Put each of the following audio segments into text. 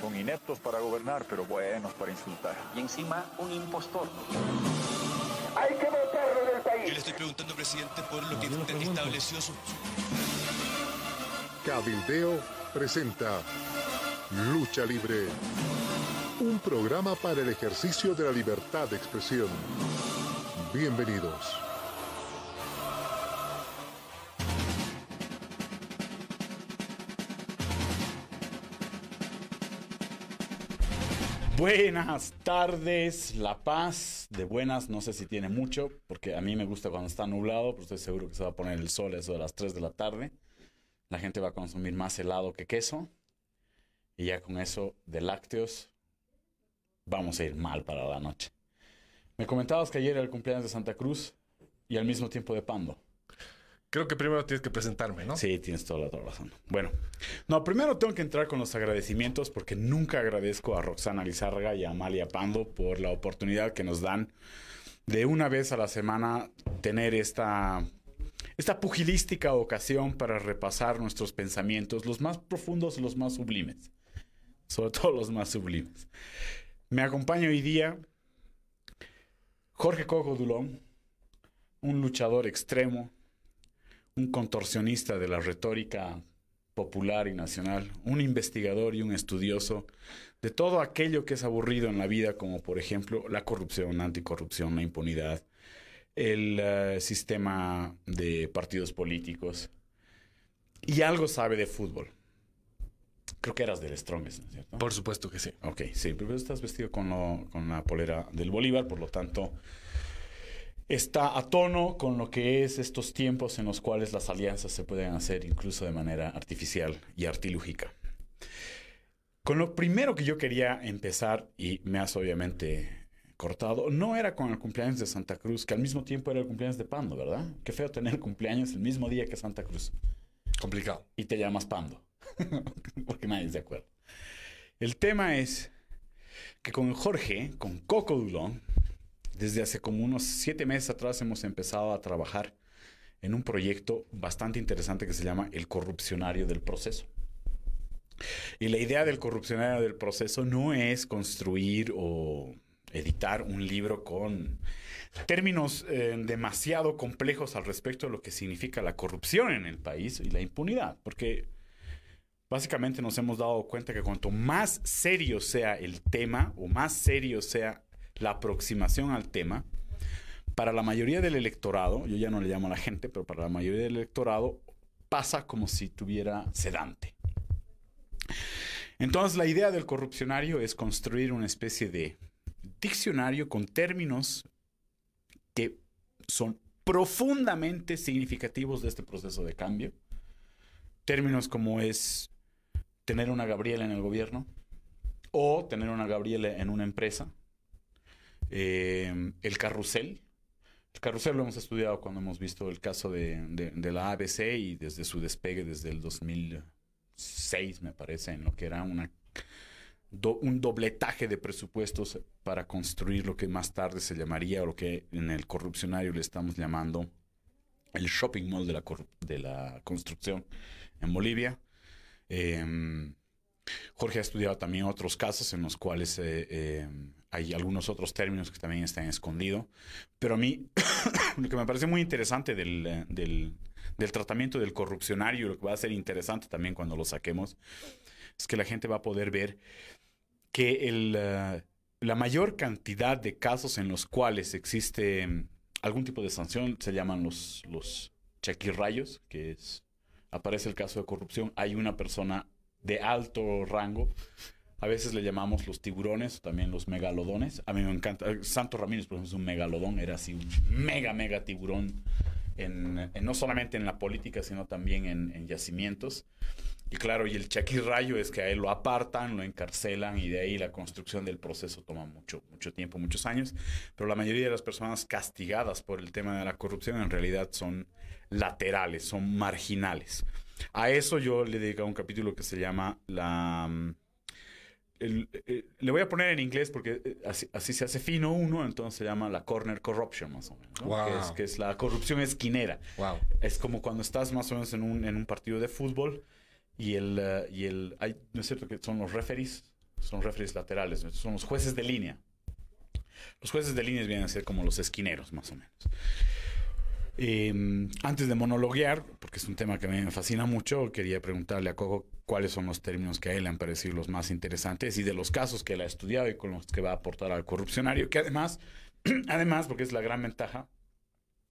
Son ineptos para gobernar, pero buenos para insultar. Y encima, un impostor. Hay que votarlo el país. Yo le estoy preguntando, presidente, por lo que usted estableció su... Cabildeo presenta Lucha Libre. Un programa para el ejercicio de la libertad de expresión. Bienvenidos. Buenas tardes, La Paz. De buenas, no sé si tiene mucho, porque a mí me gusta cuando está nublado, pero estoy seguro que se va a poner el sol eso de las 3 de la tarde. La gente va a consumir más helado que queso. Y ya con eso de lácteos, vamos a ir mal para la noche. Me comentabas que ayer era el cumpleaños de Santa Cruz y al mismo tiempo de Pando. Creo que primero tienes que presentarme, ¿no? Sí, tienes toda la, razón. Bueno, no, primero tengo que entrar con los agradecimientos porque nunca agradezco a Roxana Lizárraga y a Amalia Pando por la oportunidad que nos dan de una vez a la semana tener esta, esta pugilística ocasión para repasar nuestros pensamientos, los más profundos, los más sublimes, sobre todo los más sublimes. Me acompaña hoy día Jorge Cojo Dulón, un luchador extremo un contorsionista de la retórica popular y nacional, un investigador y un estudioso de todo aquello que es aburrido en la vida, como por ejemplo la corrupción, la anticorrupción, la impunidad, el eh, sistema de partidos políticos. Y algo sabe de fútbol. Creo que eras del Strongest. ¿no es cierto? Por supuesto que sí. Ok, sí, pero estás vestido con, con la polera del Bolívar, por lo tanto está a tono con lo que es estos tiempos en los cuales las alianzas se pueden hacer incluso de manera artificial y artilúgica. Con lo primero que yo quería empezar, y me has obviamente cortado, no era con el cumpleaños de Santa Cruz, que al mismo tiempo era el cumpleaños de Pando, ¿verdad? Qué feo tener cumpleaños el mismo día que Santa Cruz. Complicado. Y te llamas Pando, porque nadie es de acuerdo. El tema es que con Jorge, con Coco Dulón, desde hace como unos siete meses atrás hemos empezado a trabajar en un proyecto bastante interesante que se llama El Corrupcionario del Proceso. Y la idea del Corrupcionario del Proceso no es construir o editar un libro con términos eh, demasiado complejos al respecto de lo que significa la corrupción en el país y la impunidad, porque básicamente nos hemos dado cuenta que cuanto más serio sea el tema o más serio sea la aproximación al tema. Para la mayoría del electorado, yo ya no le llamo a la gente, pero para la mayoría del electorado pasa como si tuviera sedante. Entonces la idea del corrupcionario es construir una especie de diccionario con términos que son profundamente significativos de este proceso de cambio. Términos como es tener una Gabriela en el gobierno o tener una Gabriela en una empresa eh, el carrusel. El carrusel lo hemos estudiado cuando hemos visto el caso de, la ABC y desde su despegue desde el 2006, me parece, en lo que era una, un dobletaje de presupuestos para construir lo que más tarde se llamaría, o lo que en el corrupcionario le estamos llamando, el shopping mall de la, construcción en Bolivia. Eh, Jorge ha estudiado también otros casos en los cuales eh, hay algunos otros términos que también están escondidos. Pero a mí, lo que me parece muy interesante del, eh, del, del tratamiento del corrupcionario, lo que va a ser interesante también cuando lo saquemos, es que la gente va a poder ver que el, eh, la mayor cantidad de casos en los cuales existe mm, algún tipo de sanción se llaman los, los chequirrayos, que es, aparece el caso de corrupción, hay una persona de alto rango a veces le llamamos los tiburones también los megalodones. A mí me encanta. Eh, Santos Ramírez, por ejemplo, es un megalodón. Era así un mega, mega tiburón. En, no solamente en la política, sino también en, yacimientos. Y claro, y el chaquirrayo es que a él lo apartan, lo encarcelan y de ahí la construcción del proceso toma mucho, mucho tiempo, muchos años. Pero la mayoría de las personas castigadas por el tema de la corrupción en realidad son laterales, son marginales. A eso yo le dedico un capítulo que se llama la... Mm, eh, eh, le voy a poner en inglés porque eh, así, se hace fino uno, entonces se llama la corner corruption, más o menos. Que, es, la corrupción esquinera. Es como cuando estás más o menos en un, partido de fútbol y el, y el hay, no es cierto que son los referees, son referees laterales, son los jueces de línea. Los jueces de línea vienen a ser como los esquineros, más o menos. Em, antes de monologuear, porque es un tema que me fascina mucho, quería preguntarle a Coco cuáles son los términos que a él han parecido los más interesantes y de los casos que él ha estudiado y con los que va a aportar al corrupcionario, que además, además, porque es la gran ventaja,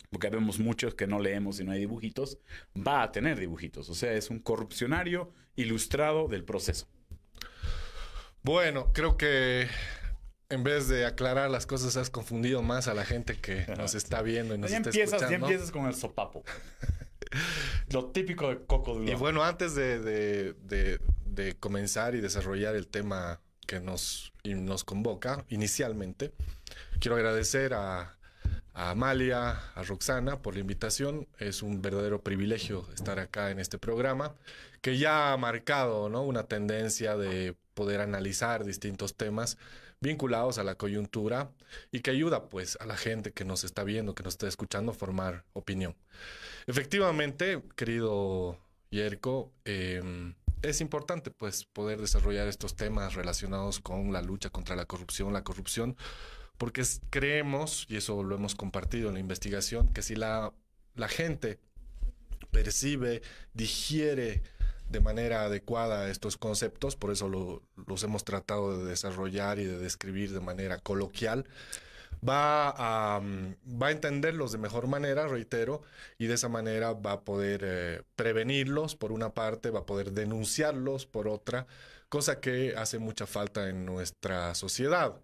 porque vemos muchos que no leemos y no hay dibujitos, va a tener dibujitos. O sea, es un corrupcionario ilustrado del proceso. Bueno, creo que en vez de aclarar las cosas, has confundido más a la gente que nos está viendo y nos está empiezas, escuchando. Ya empiezas con el sopapo. Lo típico de Coco Y bueno, antes de, comenzar y desarrollar el tema que nos, nos convoca inicialmente, quiero agradecer a, Amalia, a Roxana por la invitación. Es un verdadero privilegio estar acá en este programa que ya ha marcado una tendencia de poder analizar distintos temas vinculados a la coyuntura y que ayuda pues a la gente que nos está viendo, que nos está escuchando, formar opinión. Efectivamente, querido Yerko, em, es importante pues poder desarrollar estos temas relacionados con la lucha contra la corrupción, la corrupción, porque creemos, y eso lo hemos compartido en la investigación, que si la, la gente percibe, digiere, de manera adecuada estos conceptos, por eso los hemos tratado de desarrollar y de describir de manera coloquial. Va a, mm, va entenderlos de mejor manera, reitero, y de esa manera va a poder eh, prevenirlos por una parte, va a poder denunciarlos por otra, cosa que hace mucha falta en nuestra sociedad.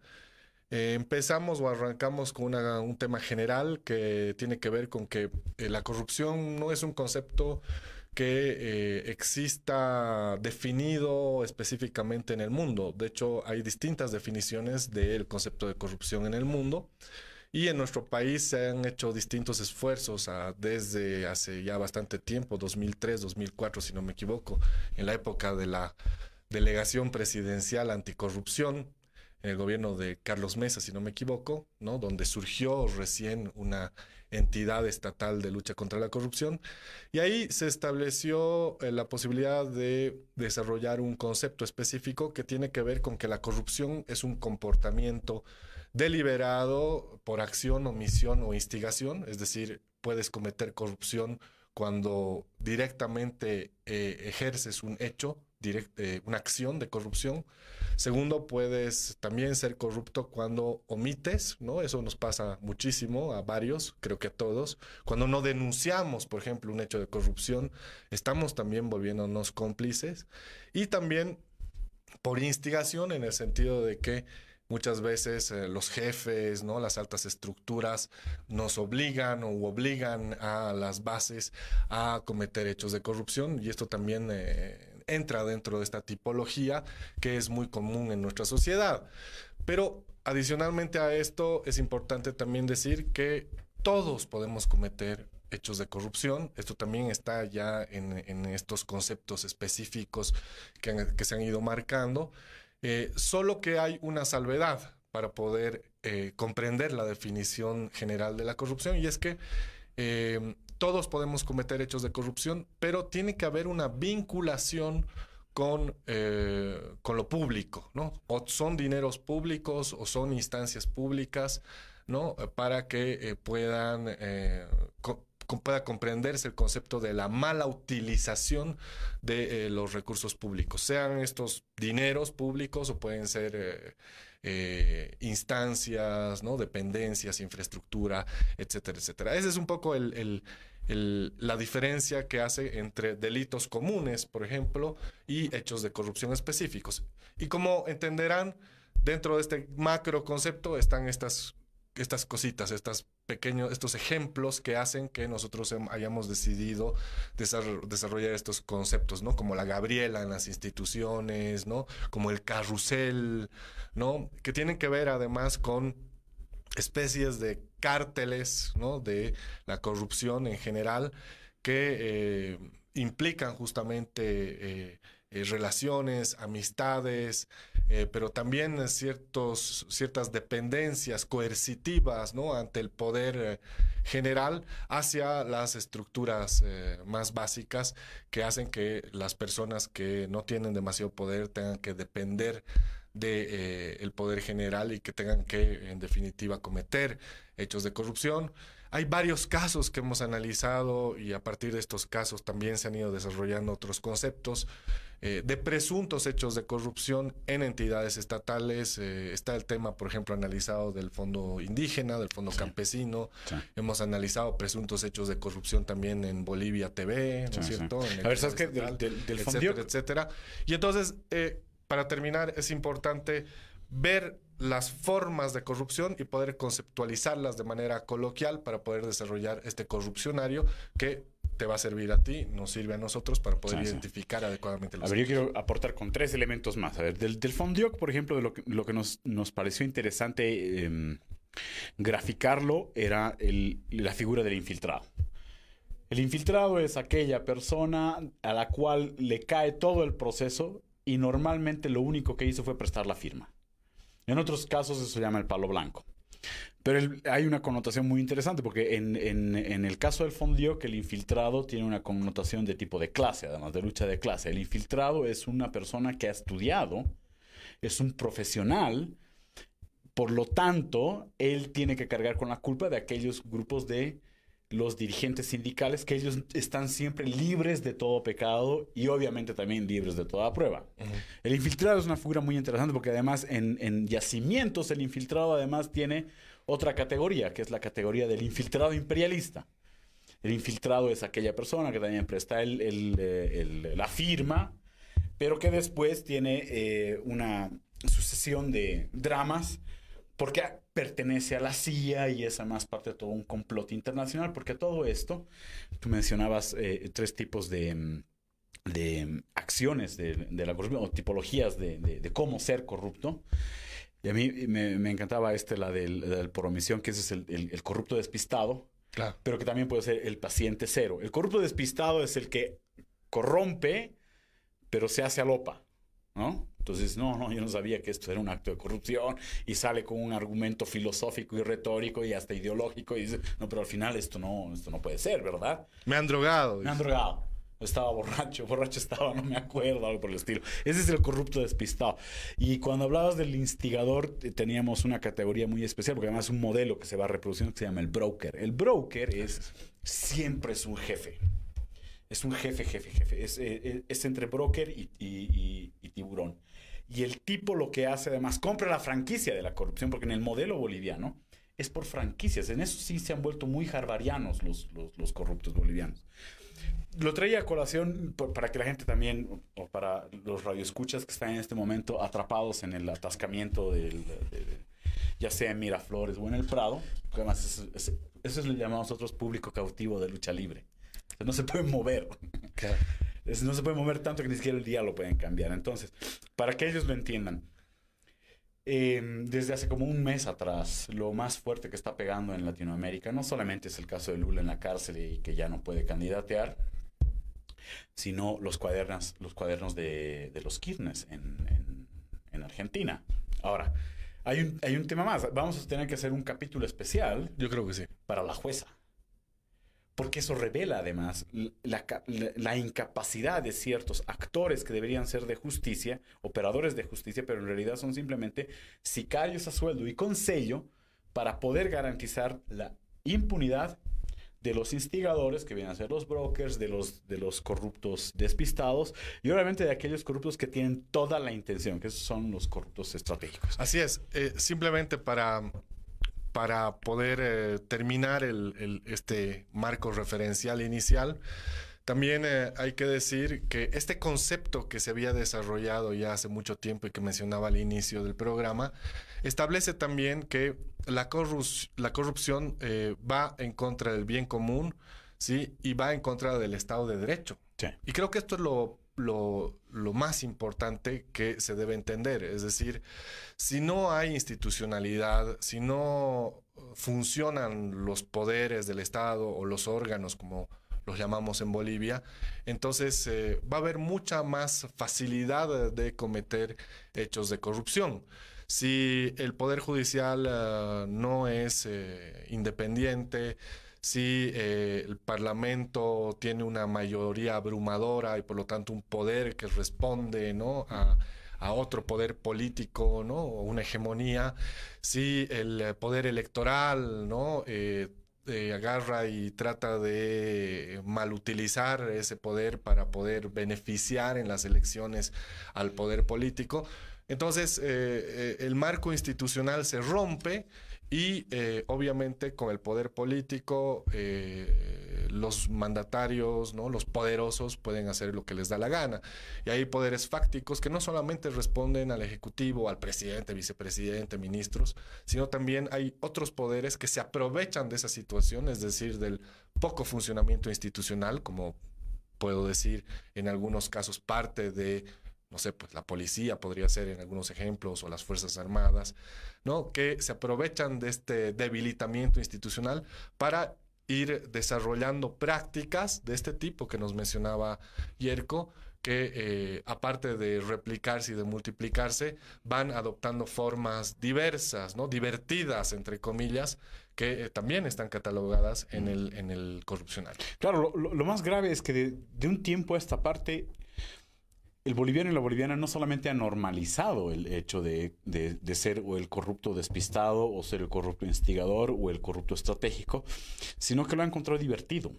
Eh, empezamos o arrancamos con un tema general que tiene que ver con que eh, la corrupción no es un concepto que eh, exista definido específicamente en el mundo. De hecho, hay distintas definiciones del concepto de corrupción en el mundo. Y en nuestro país se han hecho distintos esfuerzos desde hace ya bastante tiempo, 2003, 2004, si no me equivoco, en la época de la delegación presidencial anticorrupción en el gobierno de Carlos Mesa, si no me equivoco, ¿no? donde surgió recién una entidad estatal de lucha contra la corrupción. Y ahí se estableció eh, la posibilidad de desarrollar un concepto específico que tiene que ver con que la corrupción es un comportamiento deliberado por acción, omisión o instigación, es decir, puedes cometer corrupción cuando directamente eh, ejerces un hecho, eh, una acción de corrupción Segundo, puedes también ser corrupto cuando omites, ¿no? Eso nos pasa muchísimo a varios, creo que a todos. Cuando no denunciamos, por ejemplo, un hecho de corrupción, estamos también volviéndonos cómplices. Y también por instigación en el sentido de que muchas veces eh, los jefes, ¿no? las altas estructuras nos obligan o obligan a las bases a cometer hechos de corrupción y esto también eh, entra dentro de esta tipología que es muy común en nuestra sociedad. Pero adicionalmente a esto es importante también decir que todos podemos cometer hechos de corrupción. Esto también está ya en, estos conceptos específicos que, se han ido marcando. Eh, solo que hay una salvedad para poder eh, comprender la definición general de la corrupción y es que eh, todos podemos cometer hechos de corrupción, pero tiene que haber una vinculación con, eh, con lo público, ¿no? O son dineros públicos o son instancias públicas, ¿no? Para que eh, puedan, eh, pueda comprenderse el concepto de la mala utilización de los recursos públicos, sean estos dineros públicos o pueden ser eh, instancias, ¿no? Dependencias, infraestructura, etcétera, etcétera. Ese es un poco la diferencia que hace entre delitos comunes, por ejemplo, y hechos de corrupción específicos. Y como entenderán, dentro de este macro concepto están estas estas cositas, estas pequeños, estos ejemplos que hacen que nosotros hayamos decidido desarrollar estos conceptos, ¿no? Como la Gabriela en las instituciones, ¿no? Como el carrusel, ¿no? Que tienen que ver además con especies de cárteles, ¿no? De la corrupción en general que eh, implican justamente eh, eh, relaciones, amistades, eh, pero también ciertos, ciertas dependencias coercitivas ante el poder eh, general hacia las estructuras más básicas que hacen que las personas que no tienen demasiado poder tengan que depender de poder general y que tengan que en definitiva cometer hechos de corrupción. Hay varios casos que hemos analizado y a partir de estos casos también se han ido desarrollando otros conceptos. Eh, de presuntos hechos de corrupción en entidades estatales. Eh, está el tema, por ejemplo, analizado del fondo indígena, del fondo campesino. Hemos analizado presuntos hechos de corrupción también en Bolivia TV, ¿no es cierto? A ver, ¿sabes qué? Del, del, etcétera, Y entonces, eh, para terminar, es importante ver las formas de corrupción y poder conceptualizarlas de manera coloquial para poder desarrollar este corrupcionario que te va a servir a ti, nos sirve a nosotros para poder identificar adecuadamente los. A ver, yo quiero aportar con tres elementos más. A ver, del, del Fondioc, por ejemplo, de lo que, nos, pareció interesante em, graficarlo era la figura del infiltrado. El infiltrado es aquella persona a la cual le cae todo el proceso y normalmente lo único que hizo fue prestar la firma. En otros casos eso se llama el palo blanco. Pero hay una connotación muy interesante, porque en, el caso del Fondio, que el infiltrado tiene una connotación de tipo de clase, además de lucha de clase. El infiltrado es una persona que ha estudiado, es un profesional, por lo tanto, él tiene que cargar con la culpa de aquellos grupos de los dirigentes sindicales, que ellos están siempre libres de todo pecado y obviamente también libres de toda prueba. El infiltrado es una figura muy interesante porque además en, en yacimientos el infiltrado además tiene otra categoría, que es la categoría del infiltrado imperialista. El infiltrado es aquella persona que también presta eh, la firma, pero que después tiene eh, una sucesión de dramas porque pertenece a la CIA y es además parte de todo un complot internacional, porque todo esto, tú mencionabas eh, tres tipos de, mm, mm, acciones de, la corrupción o tipologías de, de, cómo ser corrupto. Y a mí me, encantaba este, la del, por omisión, que ese es el, corrupto despistado. Pero que también puede ser el paciente cero. El corrupto despistado es el que corrompe, pero se hace alopa, ¿no? Entonces, no, no, yo no sabía que esto era un acto de corrupción y sale con un argumento filosófico y retórico y hasta ideológico y dice, no, pero al final esto no, esto no puede ser, ¿verdad? Me han drogado. Me han drogado estaba borracho, borracho estaba, no me acuerdo, algo por el estilo. Ese es el corrupto despistado. Y cuando hablabas del instigador, eh, teníamos una categoría muy especial, porque además es un modelo que se va reproduciendo que se llama el broker. El broker es siempre es un jefe. Es un jefe, jefe, jefe. Es, eh, eh, entre broker y, tiburón. Y el tipo lo que hace además, compra la franquicia de la corrupción, porque en el modelo boliviano, es por franquicias. En eso sí se han vuelto muy jarbarianos los, los, los corruptos bolivianos lo traía a colación para que la gente también, o para los radioescuchas que están en este momento atrapados en el atascamiento del, ya sea en Miraflores o en el Prado, además eso es lo que llamamos nosotros público cautivo de lucha libre. no se pueden mover. Claro. no se pueden mover tanto que ni siquiera el día lo pueden cambiar. Entonces, para que ellos lo entiendan, Em, desde hace como un mes atrás, lo más fuerte que está pegando en Latinoamérica no solamente es el caso de Lula en la cárcel y que ya no puede candidatear, sino los cuadernos, los cuadernos de, los Kirchner en, Argentina. Ahora, hay un, hay un tema más. Vamos a tener que hacer un capítulo especial. Yo creo que sí. Para la jueza porque eso revela además la, la, incapacidad de ciertos actores que deberían ser de justicia, operadores de justicia, pero en realidad son simplemente sicarios a sueldo y con sello para poder garantizar la impunidad de los instigadores que vienen a ser los brokers, de los, de los corruptos despistados y obviamente de aquellos corruptos que tienen toda la intención, que son los corruptos estratégicos. Así es, eh, simplemente para para poder eh, terminar este marco referencial inicial. También eh, hay que decir que este concepto que se había desarrollado ya hace mucho tiempo y que mencionaba al inicio del programa, establece también que la, corrupción eh, va en contra del bien común ¿sí? y va en contra del Estado de Derecho. Y creo que esto es lo lo, lo, más importante que se debe entender. Es decir, si no hay institucionalidad, si no funcionan los poderes del Estado o los órganos como los llamamos en Bolivia, entonces eh, va a haber mucha más facilidad de cometer hechos de corrupción. Si el Poder Judicial eh, no es eh, independiente, si eh, el Parlamento tiene una mayoría abrumadora y por lo tanto un poder que responde ¿no? a, otro poder político, ¿no? o una hegemonía, si el eh, poder electoral ¿no? Eh, agarra y trata de malutilizar ese poder para poder beneficiar en las elecciones al poder político. Entonces, el marco institucional se rompe y eh, obviamente con el poder político, eh, los mandatarios, ¿no? los poderosos pueden hacer lo que les da la gana. Y hay poderes fácticos que no solamente responden al Ejecutivo, al presidente, vicepresidente, ministros, sino también hay otros poderes que se aprovechan de esa situación, es decir, del poco funcionamiento institucional, como puedo decir en algunos casos parte de no sé, pues la policía podría ser en algunos ejemplos o las Fuerzas Armadas, ¿no? Que se aprovechan de este debilitamiento institucional para ir desarrollando prácticas de este tipo que nos mencionaba Yerko, que eh, aparte de replicarse y de multiplicarse, van adoptando formas diversas, ¿no? Divertidas, entre comillas, que eh, también están catalogadas en mm. el, en el Claro, lo, más grave es que de un tiempo a esta parte el boliviano y la boliviana no solamente han normalizado el hecho de, ser o el corrupto despistado o ser el corrupto instigador o el corrupto estratégico, sino que lo han encontrado divertido.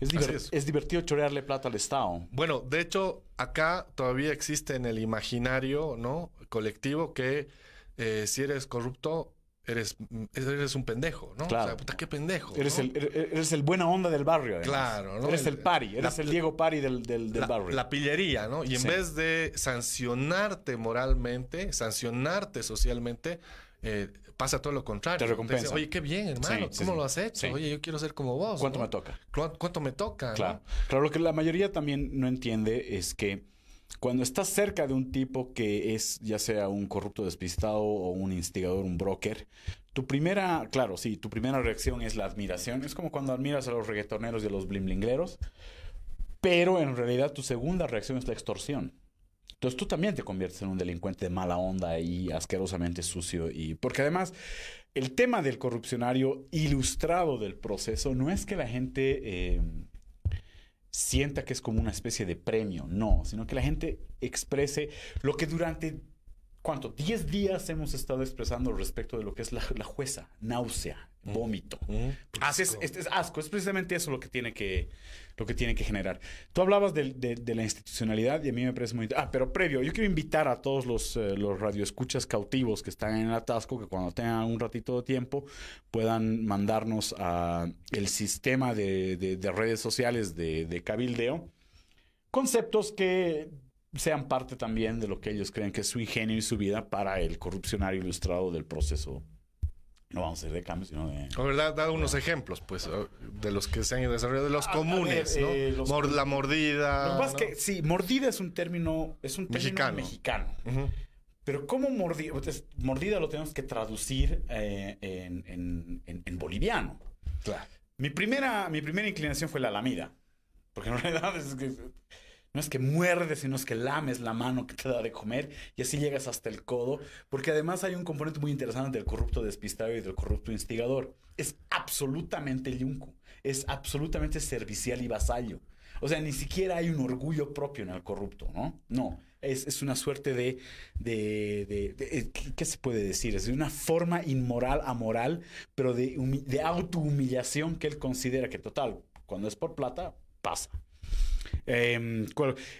es, divertido chorearle plata al Estado. Bueno, de hecho, acá todavía existe en el imaginario ¿no? colectivo que eh, si eres corrupto eres, eres un pendejo, ¿no? Claro. O sea, puta, qué pendejo. Eres, el, er, er, eres el buena onda del barrio. Claro, ¿no? Eres el, pari, eres el Diego Pari del, barrio. La pillería, ¿no? Y en vez de sancionarte moralmente, sancionarte socialmente, eh, pasa todo lo contrario. Te recompensa. Oye, qué bien, hermano. ¿Cómo lo has hecho? Oye, yo quiero ser como vos. ¿Cuánto me toca? ¿Cuánto me toca? Claro. Claro, lo que la mayoría también no entiende es que cuando estás cerca de un tipo que es ya sea un corrupto despistado o un instigador, un broker, tu primera, claro, sí, tu primera reacción es la admiración. Es como cuando admiras a los reggaetoneros y a los blimblingueros, pero en realidad tu segunda reacción es la extorsión. Entonces tú también te conviertes en un delincuente de mala onda y asquerosamente sucio. Y porque además el tema del corrupcionario ilustrado del proceso no es que la gente eh, sienta que es como una especie de premio, no, sino que la gente exprese lo que durante ¿cuánto? Diez días hemos estado expresando respecto de lo que es la, jueza, náusea, vómito. Este es asco, es precisamente eso lo que tiene que, lo que, tiene que generar. Tú hablabas de, la institucionalidad y a mí me parece muy... Ah, pero previo, yo quiero invitar a todos los, eh, los radioescuchas cautivos que están en el atasco, que cuando tengan un ratito de tiempo puedan mandarnos a el sistema de, de redes sociales de cabildeo conceptos que sean parte también de lo que ellos creen que es su ingenio y su vida para el corrupcionario ilustrado del proceso. No vamos a ir de cambio, sino de... La verdad, da unos ejemplos, pues, de los que se han desarrollado, de los ah, comunes, eh, la mordida. Lo que que, sí, mordida es un término, es un término mexicano. Pero ¿cómo mordida? mordida lo tenemos que traducir eh, en, boliviano. Claro. Mi primera, mi primera inclinación fue la lamida. Porque en realidad es que no es que muerdes, sino es que lames la mano que te da de comer y así llegas hasta el codo, porque además hay un componente muy interesante del corrupto despistado y del corrupto instigador. Es absolutamente yunco, es absolutamente servicial y vasallo. O sea, ni siquiera hay un orgullo propio en el corrupto, ¿no? No, es, una suerte de, de, eh, ¿qué se puede decir? Es de una forma inmoral, amoral, pero de, de autohumillación que él considera que total, cuando es por plata, pasa. Em,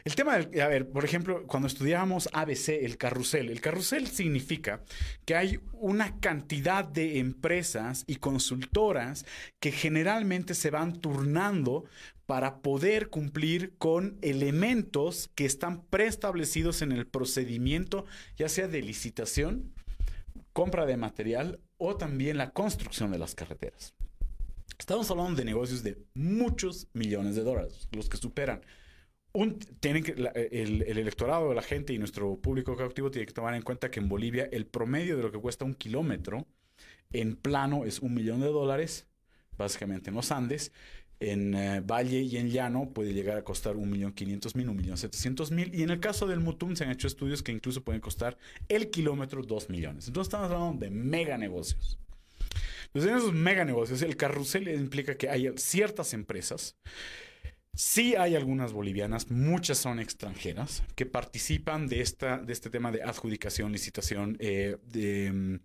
el tema, del, a ver, por ejemplo, cuando estudiábamos ABC, el carrusel, el carrusel significa que hay una cantidad de empresas y consultoras que generalmente se van turnando para poder cumplir con elementos que están preestablecidos en el procedimiento, ya sea de licitación, compra de material o también la construcción de las carreteras. Estamos hablando de negocios de muchos millones de dólares, los que superan. tienen el, electorado, la gente y nuestro público cautivo tiene que tomar en cuenta que en Bolivia el promedio de lo que cuesta un kilómetro en plano es un millón de dólares, básicamente en los Andes. En eh, Valle y en Llano puede llegar a costar un millón quinientos mil, un millón setecientos mil. Y en el caso del Mutum se han hecho estudios que incluso pueden costar el kilómetro dos millones. Entonces estamos hablando de mega negocios. Entonces, pues en esos mega negocios, el carrusel implica que hay ciertas empresas. Sí hay algunas bolivianas, muchas son extranjeras, que participan de, esta, de este tema de adjudicación, licitación, eh, de mm,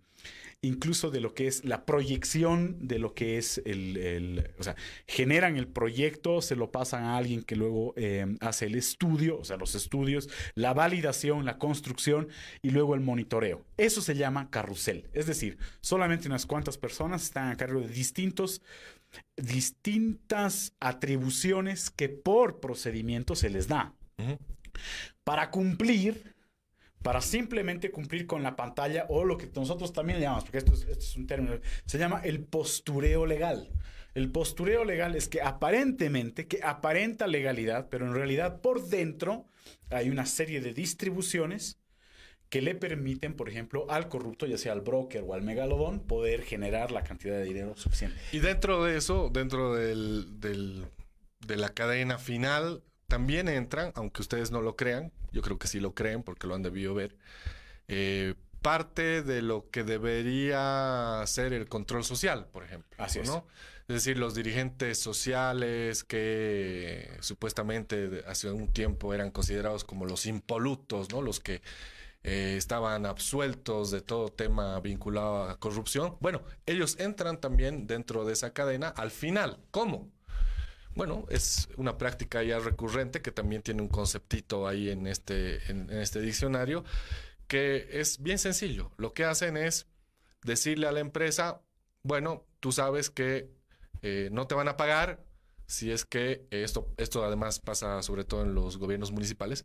incluso de lo que es la proyección de lo que es el, o sea, generan el proyecto, se lo pasan a alguien que luego eh, hace el estudio, o sea, los estudios, la validación, la construcción y luego el monitoreo. Eso se llama carrusel, es decir, solamente unas cuantas personas están a cargo de distintos distintas atribuciones que por procedimiento se les da. Para cumplir para simplemente cumplir con la pantalla o lo que nosotros también llamamos, porque esto es, un término, se llama el postureo legal. El postureo legal es que aparentemente, que aparenta legalidad, pero en realidad por dentro hay una serie de distribuciones que le permiten, por ejemplo, al corrupto, ya sea al broker o al megalodón, poder generar la cantidad de dinero suficiente. Y dentro de eso, dentro de la cadena final, también entran, aunque ustedes no lo crean, yo creo que sí lo creen porque lo han debido ver, eh, parte de lo que debería ser el control social, por ejemplo. Así ¿no? es. decir, los dirigentes sociales que supuestamente hace un tiempo eran considerados como los impolutos, ¿no? Los que eh, estaban absueltos de todo tema vinculado a corrupción. Bueno, ellos entran también dentro de esa cadena al final. ¿Cómo? Bueno, es una práctica ya recurrente que también tiene un conceptito ahí en este, en, este diccionario, que es bien sencillo. Lo que hacen es decirle a la empresa, bueno, tú sabes que eh, no te van a pagar si es que esto, esto además pasa sobre todo en los gobiernos municipales,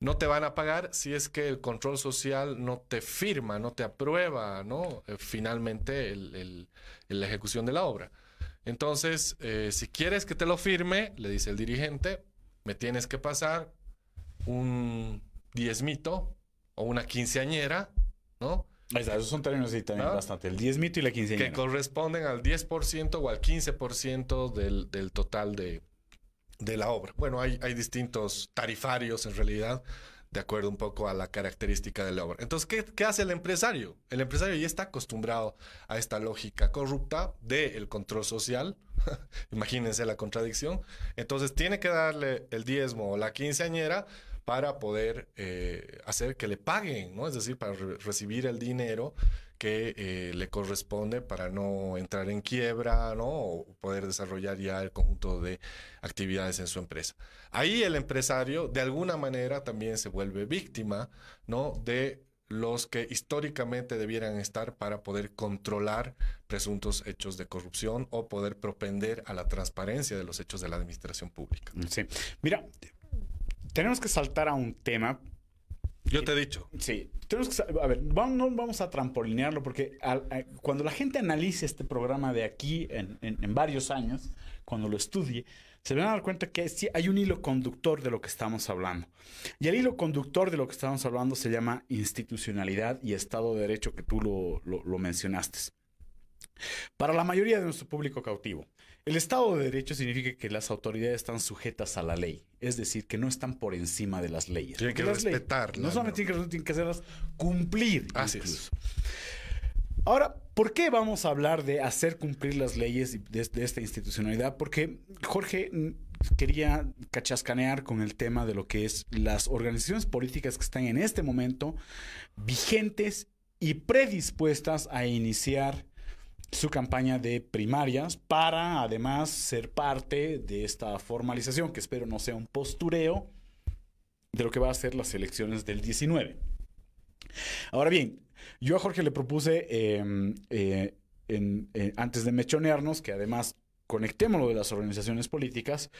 no te van a pagar si es que el control social no te firma, no te aprueba, ¿no? Eh, finalmente la ejecución de la obra. Entonces, eh, si quieres que te lo firme, le dice el dirigente, me tienes que pasar un diezmito o una quinceañera, ¿no? esos son términos así también bastante. El diezmito y la quinceañera. Que corresponden al 10% o al 15% del, del total de, de la obra. Bueno, hay, hay distintos tarifarios en realidad, de acuerdo un poco a la característica de la obra. Entonces, ¿qué, hace el empresario? El empresario ya está acostumbrado a esta lógica corrupta del control social. Imagínense la contradicción. Entonces, tiene que darle el diezmo o la quinceañera para poder eh, hacer que le paguen, ¿no? Es decir, para recibir el dinero que eh, le corresponde para no entrar en quiebra, ¿no? O poder desarrollar ya el conjunto de actividades en su empresa. Ahí el empresario, de alguna manera, también se vuelve víctima, ¿no? De los que históricamente debieran estar para poder controlar presuntos hechos de corrupción o poder propender a la transparencia de los hechos de la administración pública. Mm, sí. Mira, tenemos que saltar a un tema yo te he dicho. Sí. Tenemos que, a ver, vamos, no vamos a trampolinearlo porque eh, cuando la gente analice este programa de aquí en, varios años, cuando lo estudie, se van a dar cuenta que hay un hilo conductor de lo que estamos hablando. Y el hilo conductor de lo que estamos hablando se llama institucionalidad y Estado de Derecho, que tú lo, lo mencionaste. Para la mayoría de nuestro público cautivo, el Estado de Derecho significa que las autoridades están sujetas a la ley, es decir, que no están por encima de las leyes. Tienen que respetarlas. No solamente tienen que, hacerlas cumplir. Ahora, ¿por qué vamos a hablar de hacer cumplir las leyes de, esta institucionalidad? Porque Jorge quería cachascanear con el tema de lo que es las organizaciones políticas que están en este momento vigentes y predispuestas a iniciar su campaña de primarias para además ser parte de esta formalización, que espero no sea un postureo de lo que va a ser las elecciones del 19. Ahora bien, yo a Jorge le propuse em, eh, eh, antes de mechonearnos, que además conectémoslo de las organizaciones políticas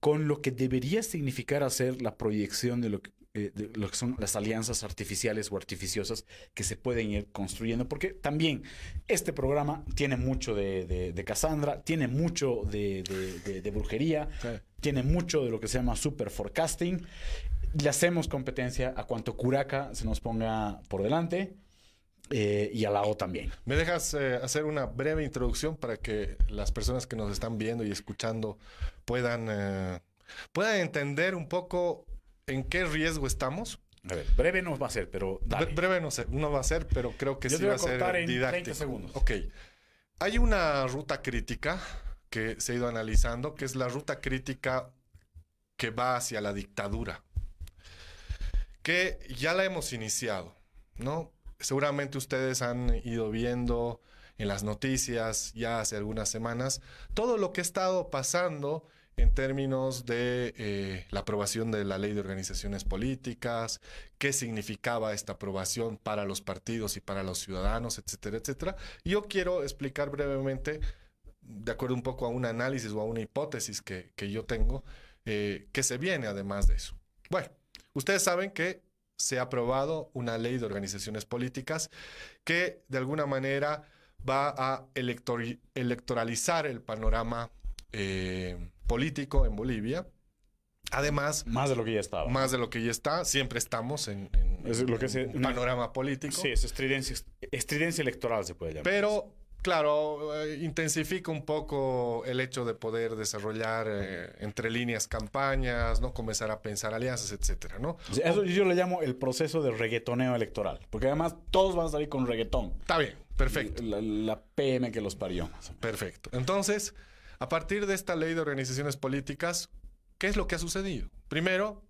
con lo que debería significar hacer la proyección eh, de lo que, son las alianzas artificiales o artificiosas que se pueden ir construyendo, porque también este programa tiene mucho de, Cassandra, tiene mucho de, brujería, tiene mucho de lo que se llama super forecasting, le hacemos competencia a cuanto curaca se nos ponga por delante. Eh, a y O también. ¿Me dejas eh, hacer una breve introducción para que las personas que nos están viendo y escuchando puedan, eh, puedan entender un poco en qué riesgo estamos? A ver, breve no va a ser, pero Breve no, sé, no va a ser, pero creo que sí va a, ser didáctico. segundos. Ok. Hay una ruta crítica que se ha ido analizando, que es la ruta crítica que va hacia la dictadura, que ya la hemos iniciado, ¿no? seguramente ustedes han ido viendo en las noticias ya hace algunas semanas todo lo que ha estado pasando en términos de eh, la aprobación de la ley de organizaciones políticas, qué significaba esta aprobación para los partidos y para los ciudadanos, etcétera, etcétera. Yo quiero explicar brevemente, de acuerdo un poco a un análisis o a una hipótesis que, yo tengo, eh, qué que se viene además de eso. Bueno, ustedes saben que se ha aprobado una ley de organizaciones políticas que de alguna manera va a electoralizar el panorama eh, político en Bolivia. Además. Más de lo que ya estaba. Más de lo que ya está. Siempre estamos en, es lo que es, un panorama político. Sí, es estridencia, estridencia, electoral, se puede llamar. Pero claro, eh, intensifica un poco el hecho de poder desarrollar eh, entre líneas campañas, ¿no? Comenzar a pensar alianzas, etcétera, ¿no? Eso yo le llamo el proceso de reggaetoneo electoral, porque además todos van a salir con reggaetón. Está bien, perfecto. La, la PM que los parió. Perfecto. Entonces, a partir de esta ley de organizaciones políticas, ¿qué es lo que ha sucedido? Primero,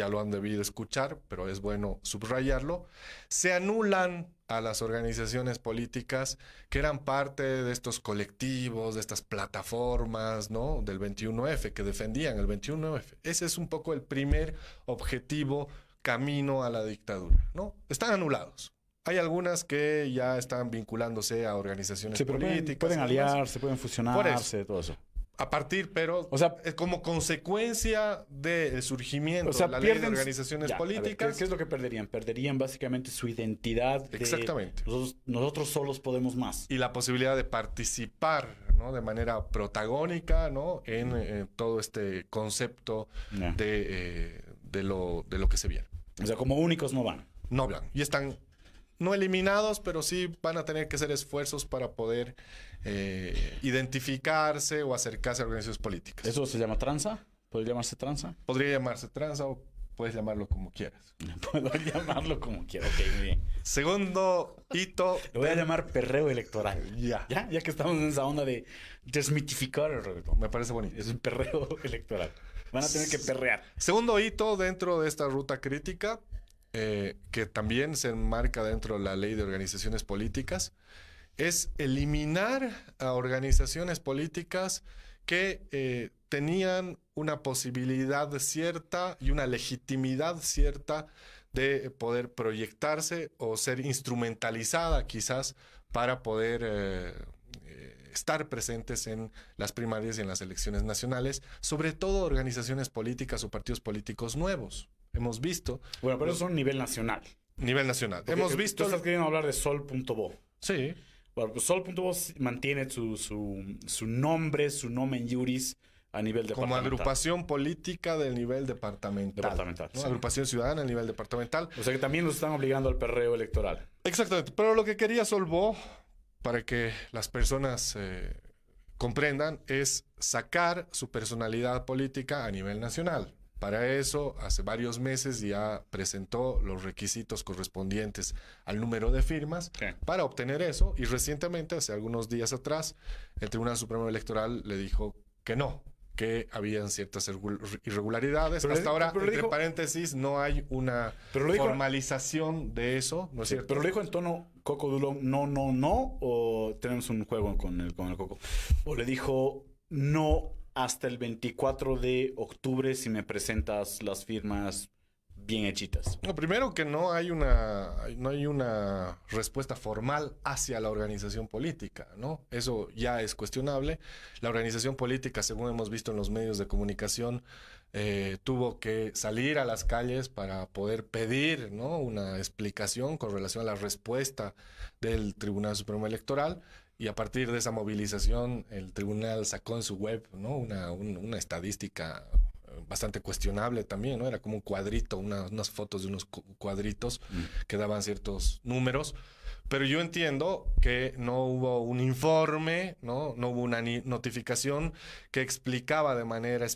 ya lo han debido escuchar, pero es bueno subrayarlo, se anulan a las organizaciones políticas que eran parte de estos colectivos, de estas plataformas, ¿no? Del 21F, que defendían el 21F. Ese es un poco el primer objetivo camino a la dictadura, ¿no? Están anulados. Hay algunas que ya están vinculándose a organizaciones políticas. Pueden, aliarse, pueden fusionarse, todo eso. A partir, pero o sea, como consecuencia del eh, surgimiento de la de organizaciones políticas. ¿qué, es lo que perderían? Perderían básicamente su identidad. exactamente. Nosotros, solos podemos más. Y la posibilidad de participar ¿no? de manera protagónica ¿no? en mm. eh, todo este concepto eh, de, lo, de lo que se viene. O sea, como únicos no van. No van. Y están no eliminados, pero sí van a tener que hacer esfuerzos para poder eh, identificarse o acercarse a organizaciones políticas. ¿Eso se llama tranza? ¿Podría llamarse tranza? Podría llamarse tranza o puedes llamarlo como quieras. Puedo llamarlo como quiera, ok, bien. Segundo hito. Lo voy a llamar perreo electoral. Ya. Ya, ya que estamos en esa onda de desmitificar el Me parece bonito. Es un perreo electoral. Van a tener que perrear. Segundo hito dentro de esta ruta crítica eh, que también se enmarca dentro de la ley de organizaciones políticas, es eliminar a organizaciones políticas que eh, tenían una posibilidad cierta y una legitimidad cierta de poder proyectarse o ser instrumentalizada quizás para poder eh, estar presentes en las primarias y en las elecciones nacionales, sobre todo organizaciones políticas o partidos políticos nuevos hemos visto. Bueno, pero eso es un nivel nacional. Nivel nacional. hemos visto. estás queriendo hablar de sol.bo. Sí. Bueno, pues sol.bo mantiene su, su, su, nombre, su nomen juris a nivel departamental. Como agrupación política del nivel departamental. Departamental. Agrupación ciudadana a nivel departamental. O sea que también nos están obligando al perreo electoral. Exactamente. Pero lo que quería Solbo, para que las personas eh, comprendan, es sacar su personalidad política a nivel nacional. Para eso, hace varios meses ya presentó los requisitos correspondientes al número de firmas para obtener eso y recientemente, hace algunos días atrás, el Tribunal Supremo Electoral le dijo que no, que habían ciertas irregularidades. Pero Hasta ahora, entre paréntesis, no hay una formalización de eso, ¿no Pero lo dijo en tono Coco Dulón, no, no, no, o tenemos un juego con el, con el Coco. O le dijo, no, hasta el 24 de octubre si me presentas las firmas bien hechitas. No, primero que no hay una no hay una respuesta formal hacia la organización política, ¿no? Eso ya es cuestionable. La organización política, según hemos visto en los medios de comunicación, eh, tuvo que salir a las calles para poder pedir una explicación con relación a la respuesta del Tribunal Supremo Electoral. Y a partir de esa movilización, el tribunal sacó en su web ¿no? una, una estadística eh, bastante cuestionable también, ¿no? Era como un cuadrito, unas fotos de unos cuadritos mm. que daban ciertos números. Pero yo entiendo que no hubo un informe, ¿no? No hubo una notificación que explicaba de manera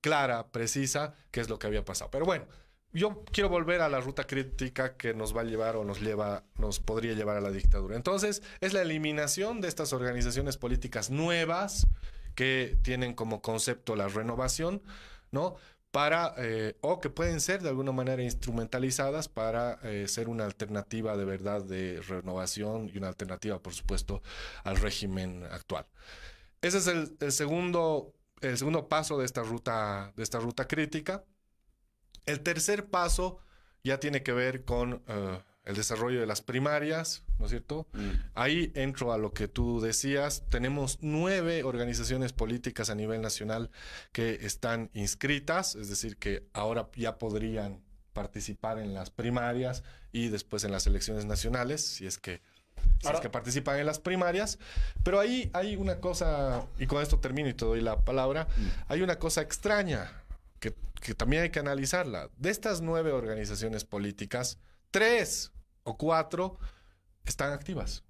clara, precisa, qué es lo que había pasado. Pero bueno, yo quiero volver a la ruta crítica que nos va a llevar o nos lleva, nos podría llevar a la dictadura. Entonces, es la eliminación de estas organizaciones políticas nuevas que tienen como concepto la renovación, ¿no? Para, eh, o que pueden ser de alguna manera instrumentalizadas para eh, ser una alternativa de verdad de renovación y una alternativa, por supuesto, al régimen actual. Ese es el, el segundo, el segundo paso de esta ruta, de esta ruta crítica. El tercer paso ya tiene que ver con eh, el desarrollo de las primarias, ¿no es cierto? Mm. Ahí entro a lo que tú decías. Tenemos nueve organizaciones políticas a nivel nacional que están inscritas, es decir, que ahora ya podrían participar en las primarias y después en las elecciones nacionales, si es que si es que participan en las primarias. Pero ahí hay una cosa, y con esto termino y te doy la palabra, mm. hay una cosa extraña que, también hay que analizarla. De estas nueve organizaciones políticas, tres o cuatro están activas.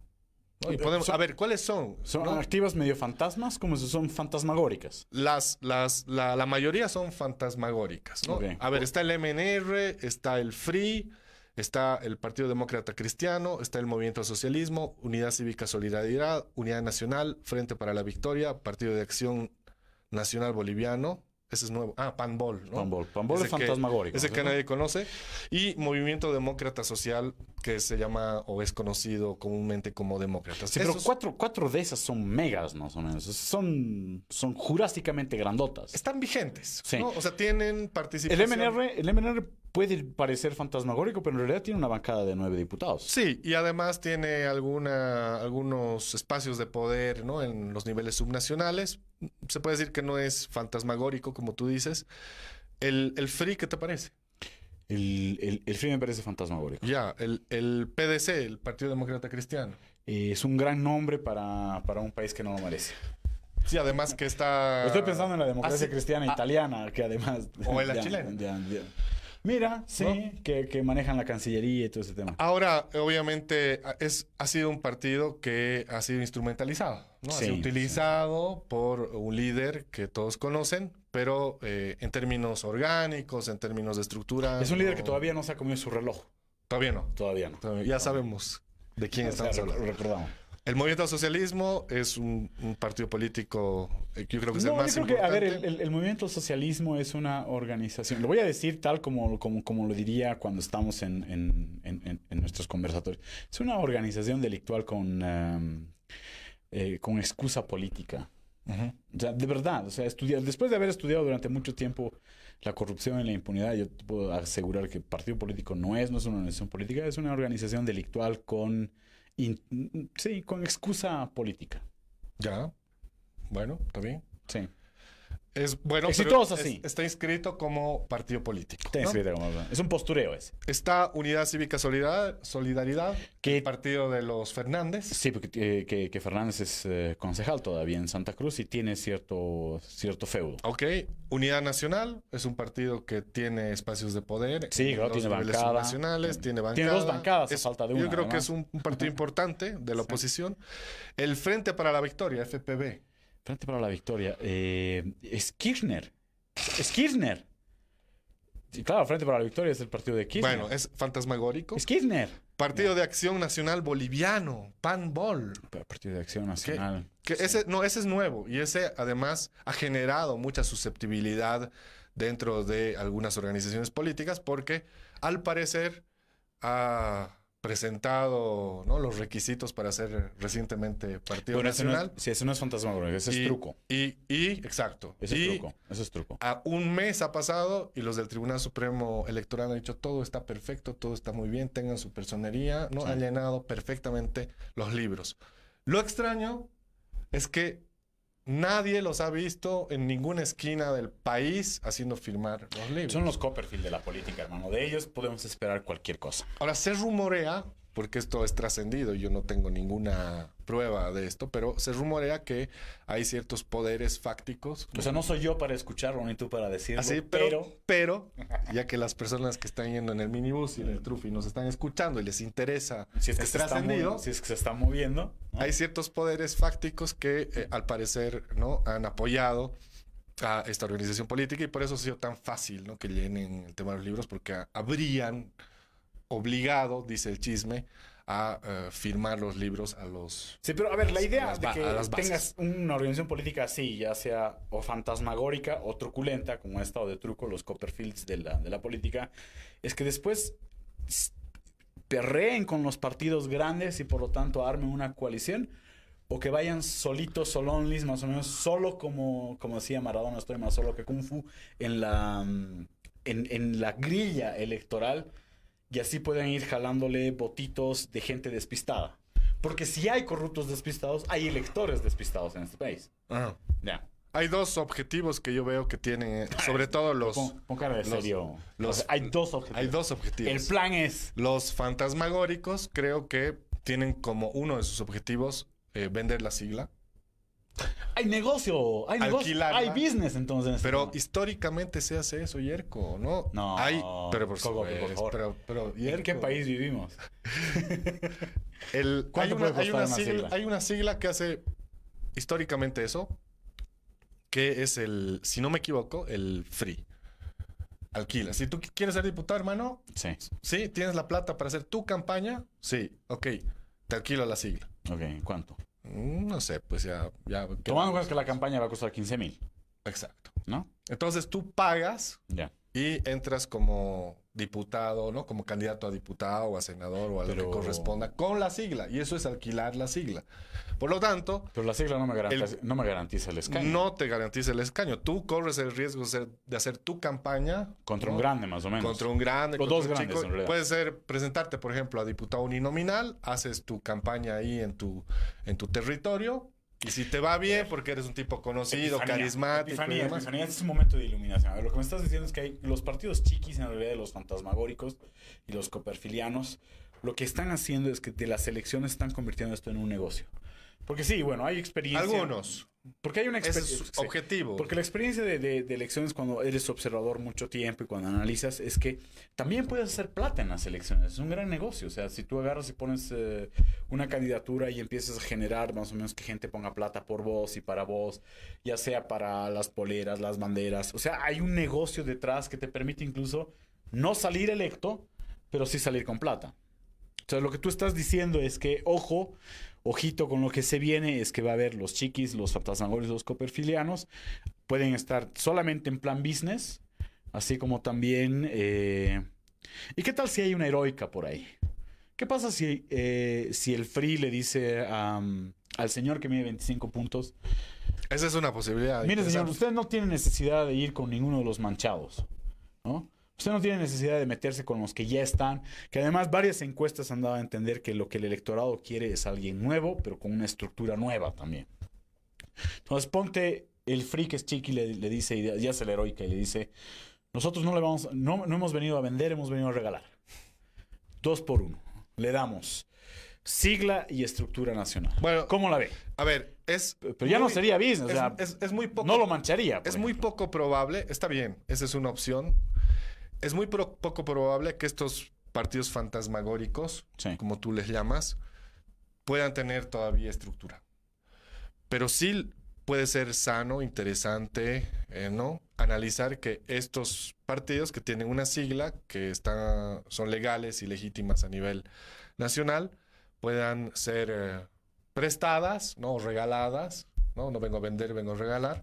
Y podemos, a ver, ¿cuáles son? ¿Son activas medio fantasmas? como si son fantasmagóricas? Las, las, la, mayoría son fantasmagóricas, A ver, está el MNR, está el Free, está el Partido Demócrata Cristiano, está el Movimiento Socialismo, Unidad Cívica Solidaridad, Unidad Nacional, Frente para la Victoria, Partido de Acción Nacional Boliviano, ese es nuevo. Ah, Panbol. ¿no? Panbol. Panbol es fantasmagórico. Ese que nadie conoce. Y Movimiento Demócrata Social, que se llama o es conocido comúnmente como Demócrata. pero cuatro, cuatro, de esas son megas, más o menos. Son, son jurásticamente grandotas. Están vigentes. Sí. O sea, tienen participación. El MNR, el MNR puede parecer fantasmagórico, pero en realidad tiene una bancada de nueve diputados. Sí, y además tiene alguna, algunos espacios de poder ¿no? en los niveles subnacionales. Se puede decir que no es fantasmagórico, como tú dices. ¿El, el FRI qué te parece? El, el, el FRI me parece fantasmagórico. Ya, el, el PDC, el Partido Demócrata Cristiano. Eh, es un gran nombre para, para un país que no lo merece. Sí, además que está. Estoy pensando en la democracia ah, cristiana ah. italiana, que además. O en la chilena. Ya, ya. Mira, sí, que, manejan la Cancillería y todo ese tema. Ahora, obviamente, es, ha sido un partido que ha sido instrumentalizado, ha sido utilizado por un líder que todos conocen, pero eh, en términos orgánicos, en términos de estructura. Es un líder que todavía no se ha comido su reloj. Todavía no. Todavía no. ya sabemos de quién estamos hablando. Recordamos. El movimiento socialismo es un, partido político eh, yo creo que es el más a ver, el, movimiento socialismo es una organización. Lo voy a decir tal como, como, lo diría cuando estamos en, nuestros conversatorios. Es una organización delictual con, em, eh, con excusa política. de verdad, o sea, estudiar, después de haber estudiado durante mucho tiempo la corrupción y la impunidad, yo puedo asegurar que el partido político no es, no es una organización política, es una organización delictual con sí, con excusa política. Ya, bueno, está bien. Sí. Es bueno, está inscrito como partido político. es un postureo ese. Está Unidad Cívica Solidaridad, Solidaridad que, el partido de los Fernández. Sí, porque eh, que, Fernández es eh, concejal todavía en Santa Cruz y tiene cierto cierto feudo. Ok, Unidad Nacional es un partido que tiene espacios de poder. Sí, tiene Nacionales, tiene, bancadas. Tiene dos bancadas, es, falta de uno Yo creo que es un, partido importante de la oposición. El Frente para la Victoria, FPV Frente para la victoria. Eh, es Kirchner. Es Kirchner. Y claro, Frente para la Victoria es el partido de Kirchner. Bueno, es fantasmagórico. Es Kirchner. Partido de Acción Nacional Boliviano, Panbol. Partido de Acción Nacional. no, ese es nuevo y ese además ha generado mucha susceptibilidad dentro de algunas organizaciones políticas porque al parecer ha presentado ¿no? los requisitos para ser recientemente partido nacional. si es, sí, eso no es fantasma ese es truco. Y, exacto. Ese es truco, es truco. un mes ha pasado y los del Tribunal Supremo Electoral han dicho todo está perfecto, todo está muy bien, tengan su personería, no han llenado perfectamente los libros. Lo extraño es que Nadie los ha visto en ninguna esquina del país haciendo firmar los libros. Son los Copperfield de la política, hermano. De ellos podemos esperar cualquier cosa. Ahora, se rumorea porque esto es trascendido, yo no tengo ninguna prueba de esto, pero se rumorea que hay ciertos poderes fácticos. O sea, no soy yo para escucharlo ni tú para decirlo, así, pero, pero... ya que las personas que están yendo en el minibús y en el trufi nos están escuchando y les interesa... Si es que, es trascendido. si es que se está moviendo. Hay ciertos poderes fácticos que eh, al parecer no han apoyado a esta organización política y por eso ha sido tan fácil ¿no? que llenen el tema de los libros porque habrían obligado, dice el chisme, a eh, firmar los libros a los... Sí, pero a ver, la idea de que tengas una organización política así, ya sea o fantasmagórica o truculenta, como ha estado de truco los Copperfields de la, política, es que después perreen con los partidos grandes y por lo tanto armen una coalición o que vayan solitos, solonlis, más o menos, solo como, como decía Maradona, estoy más solo que Kung Fu, en la, mm, en, en la grilla electoral y así pueden ir jalándole botitos de gente despistada. Porque si hay corruptos despistados, hay electores despistados en este país. ah Ya. Hay dos objetivos que yo veo que tienen, sobre todo los. los, hay dos objetivos. Hay dos objetivos. El plan es. Los fantasmagóricos creo que tienen como uno de sus objetivos eh, vender la sigla. Hay negocio, hay negocio, hay business entonces. Este pero históricamente se hace eso, Yerko, ¿no? No. Hay, pero por, ¿En qué país vivimos? El, hay, una, sigla, que hace históricamente eso, que es el, si no me equivoco, el free. Alquila. Si tú quieres ser diputado, hermano, sí. Sí, tienes la plata para hacer tu campaña, sí, ok, te alquilo la sigla. Ok, ¿cuánto? Mm, no sé, pues ya... ya cuenta que la campaña va a costar 15 mil. Exacto. ¿No? Entonces tú pagas. Ya y entras como diputado, ¿no? Como candidato a diputado o a senador o a lo que corresponda con la sigla. Y eso es alquilar la sigla. Por lo tanto... Pero la sigla no me garantiza el, no escaño. No te garantiza el escaño. Tú corres el riesgo de hacer, tu campaña... Contra un grande, más o menos. Contra un grande. O dos grandes, en realidad. Puede ser presentarte, por ejemplo, a diputado uninominal, haces tu campaña ahí en tu, en tu territorio y si te va bien, porque eres un tipo conocido, carismático. y es un momento de iluminación. lo que me estás diciendo es que hay los partidos chiquis, en realidad, de los fantasmagóricos y los coperfilianos, lo que están haciendo es que de las elecciones están convirtiendo esto en un negocio. Porque sí, bueno, hay experiencia. Algunos. Porque hay un experiencia. objetivo. porque la experiencia de, elecciones cuando eres observador mucho tiempo y cuando analizas es que también puedes hacer plata en las elecciones. Es un gran negocio. O sea, si tú agarras y pones eh, una candidatura y empiezas a generar más o menos que gente ponga plata por vos y para vos, ya sea para las poleras, las banderas. O sea, hay un negocio detrás que te permite incluso no salir electo, pero sí salir con plata. O sea, lo que tú estás diciendo es que, ojo, Ojito con lo que se viene es que va a haber los chiquis, los aptazangoles, los coperfilianos. Pueden estar solamente en plan business, así como también... Eh, ¿Y qué tal si hay una heroica por ahí? ¿Qué pasa si, eh, si el Free le dice al señor que mide 25 puntos? Esa es una posibilidad. Mire, señor, usted no tiene necesidad de ir con ninguno de los manchados, ¿no? Usted no tiene necesidad de meterse con los que ya están, que además varias encuestas han dado a entender que lo que el electorado quiere es alguien nuevo, pero con una estructura nueva también. Entonces ponte, el freak es chiqui, le, le dice, y ya es el heroica, le dice, nosotros no, le vamos, no, hemos venido a vender, hemos venido a regalar. Dos por uno. Le damos sigla y estructura nacional. Bueno, ¿cómo la ve? A ver, es. Pero ya no sería business. Es, muy poco. No lo mancharía. Es muy poco probable. Está bien, esa es una opción es muy poco probable que estos partidos fantasmagóricos, como tú les llamas, puedan tener todavía estructura. Pero sí puede ser sano, interesante, eh, ¿no? Analizar que estos partidos que tienen una sigla, que están, son legales y legítimas a nivel nacional, puedan ser eh, prestadas, ¿no? regaladas, ¿no? No vengo a vender, vengo a regalar,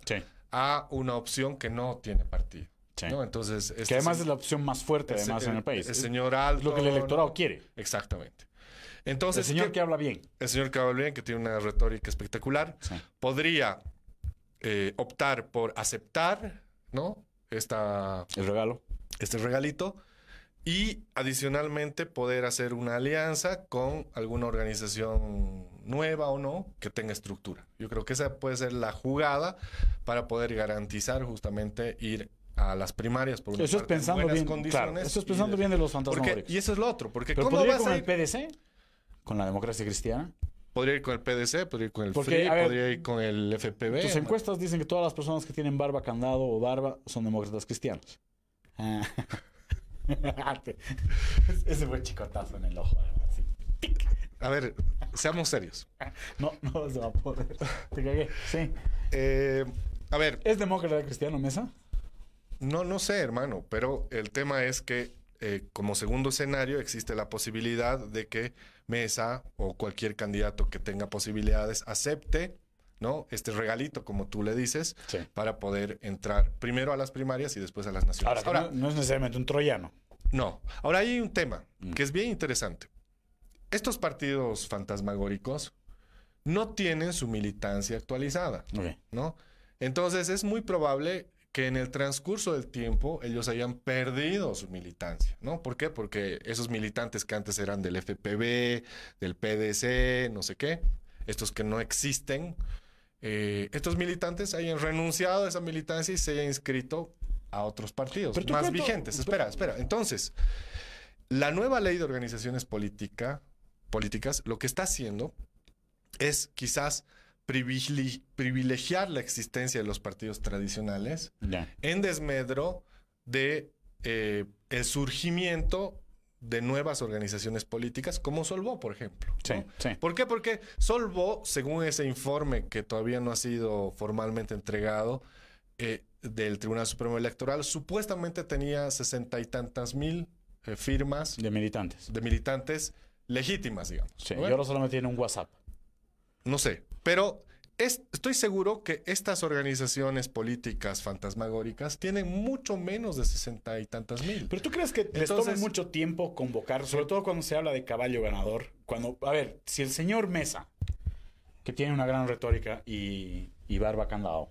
a una opción que no tiene partido. Entonces, este que además es la opción más fuerte además en el país. El señor Alto. Lo que el electorado quiere. Exactamente. Entonces, el señor que, habla bien. El señor que habla bien, que tiene una retórica espectacular, podría eh, optar por aceptar, ¿no? Esta, el regalo. Este regalito. Y adicionalmente poder hacer una alianza con alguna organización nueva o no que tenga estructura. Yo creo que esa puede ser la jugada para poder garantizar justamente ir a las primarias por eso pensando bien, eso es pensando bien de los fantasmas y eso es lo otro, porque ¿Pero ¿cómo podría ir con el PDC? ¿Con la democracia cristiana? Podría ir con el PDC, podría ir con el porque, FRI, podría ir con el FPV. Tus encuestas dicen que todas las personas que tienen barba, candado o barba son demócratas cristianos. Ah. Ese fue chicotazo en el ojo, A ver, seamos serios. No, no se va a poder. Te cagué, sí. Eh, a ver. ¿Es demócrata cristiano, Mesa? No, no sé, hermano, pero el tema es que eh, como segundo escenario existe la posibilidad de que Mesa o cualquier candidato que tenga posibilidades acepte ¿no? Este regalito, como tú le dices, para poder entrar primero a las primarias y después a las nacionales. Ahora, no, es necesariamente un troyano. No. Ahora hay un tema mm. que es bien interesante. Estos partidos fantasmagóricos no tienen su militancia actualizada, ¿no? Entonces es muy probable que en el transcurso del tiempo ellos hayan perdido su militancia, ¿no? ¿Por qué? Porque esos militantes que antes eran del FPB, del PDC, no sé qué, estos que no existen, eh, estos militantes hayan renunciado a esa militancia y se hayan inscrito a otros partidos más vigentes. Espera, espera. Entonces, la nueva ley de organizaciones políticas lo que está haciendo es quizás privilegiar la existencia de los partidos tradicionales en desmedro de eh, el surgimiento de nuevas organizaciones políticas como Solvó, por ejemplo. ¿Por qué? Porque Solvó, según ese informe que todavía no ha sido formalmente entregado eh, del Tribunal Supremo Electoral, supuestamente tenía sesenta y tantas mil eh, firmas. De militantes. De militantes legítimas, digamos. Sí, y ahora solamente tiene un WhatsApp. No sé. Pero estoy seguro que estas organizaciones políticas fantasmagóricas tienen mucho menos de sesenta y tantas mil. Pero tú crees que les toma mucho tiempo convocar, sobre todo cuando se habla de caballo ganador. Cuando, a ver, si el señor Mesa, que tiene una gran retórica, y, Barba Candado,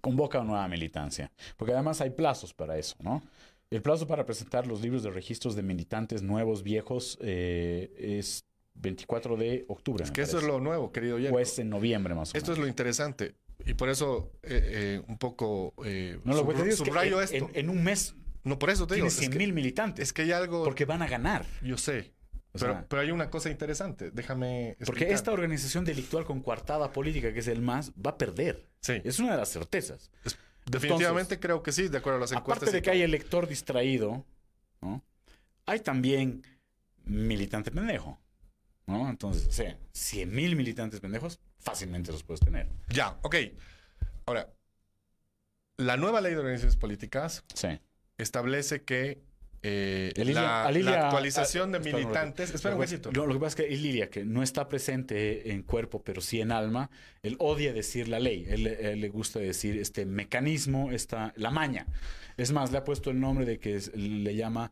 convoca a nueva militancia, porque además hay plazos para eso, ¿no? El plazo para presentar los libros de registros de militantes nuevos, viejos, eh, es 24 de octubre. Es que eso es lo nuevo, querido Diego. O en noviembre más o menos. Esto es lo interesante. Y por eso eh, eh, un poco eh, no, lo subrayo esto. En, un mes no, por eso te digo, 100 mil militantes. Es que hay algo... Porque van a ganar. Yo sé. pero, hay una cosa interesante, déjame... Explicar. Porque esta organización delictual con coartada política, que es el MAS, va a perder. Sí. Es una de las certezas. definitivamente creo que sí, de acuerdo a las encuestas. Aparte de que hay elector distraído, hay también militante pendejo. Entonces, o 100 mil militantes pendejos, fácilmente los puedes tener. Ya, ok. Ahora, la nueva ley de organizaciones políticas establece que eh, la, actualización de militantes. Espera un Lo, que pasa es que Lilia, que no está presente en cuerpo, pero sí en alma, él odia decir la ley. Él, le gusta decir este mecanismo, esta, la maña. Es más, le ha puesto el nombre de que le llama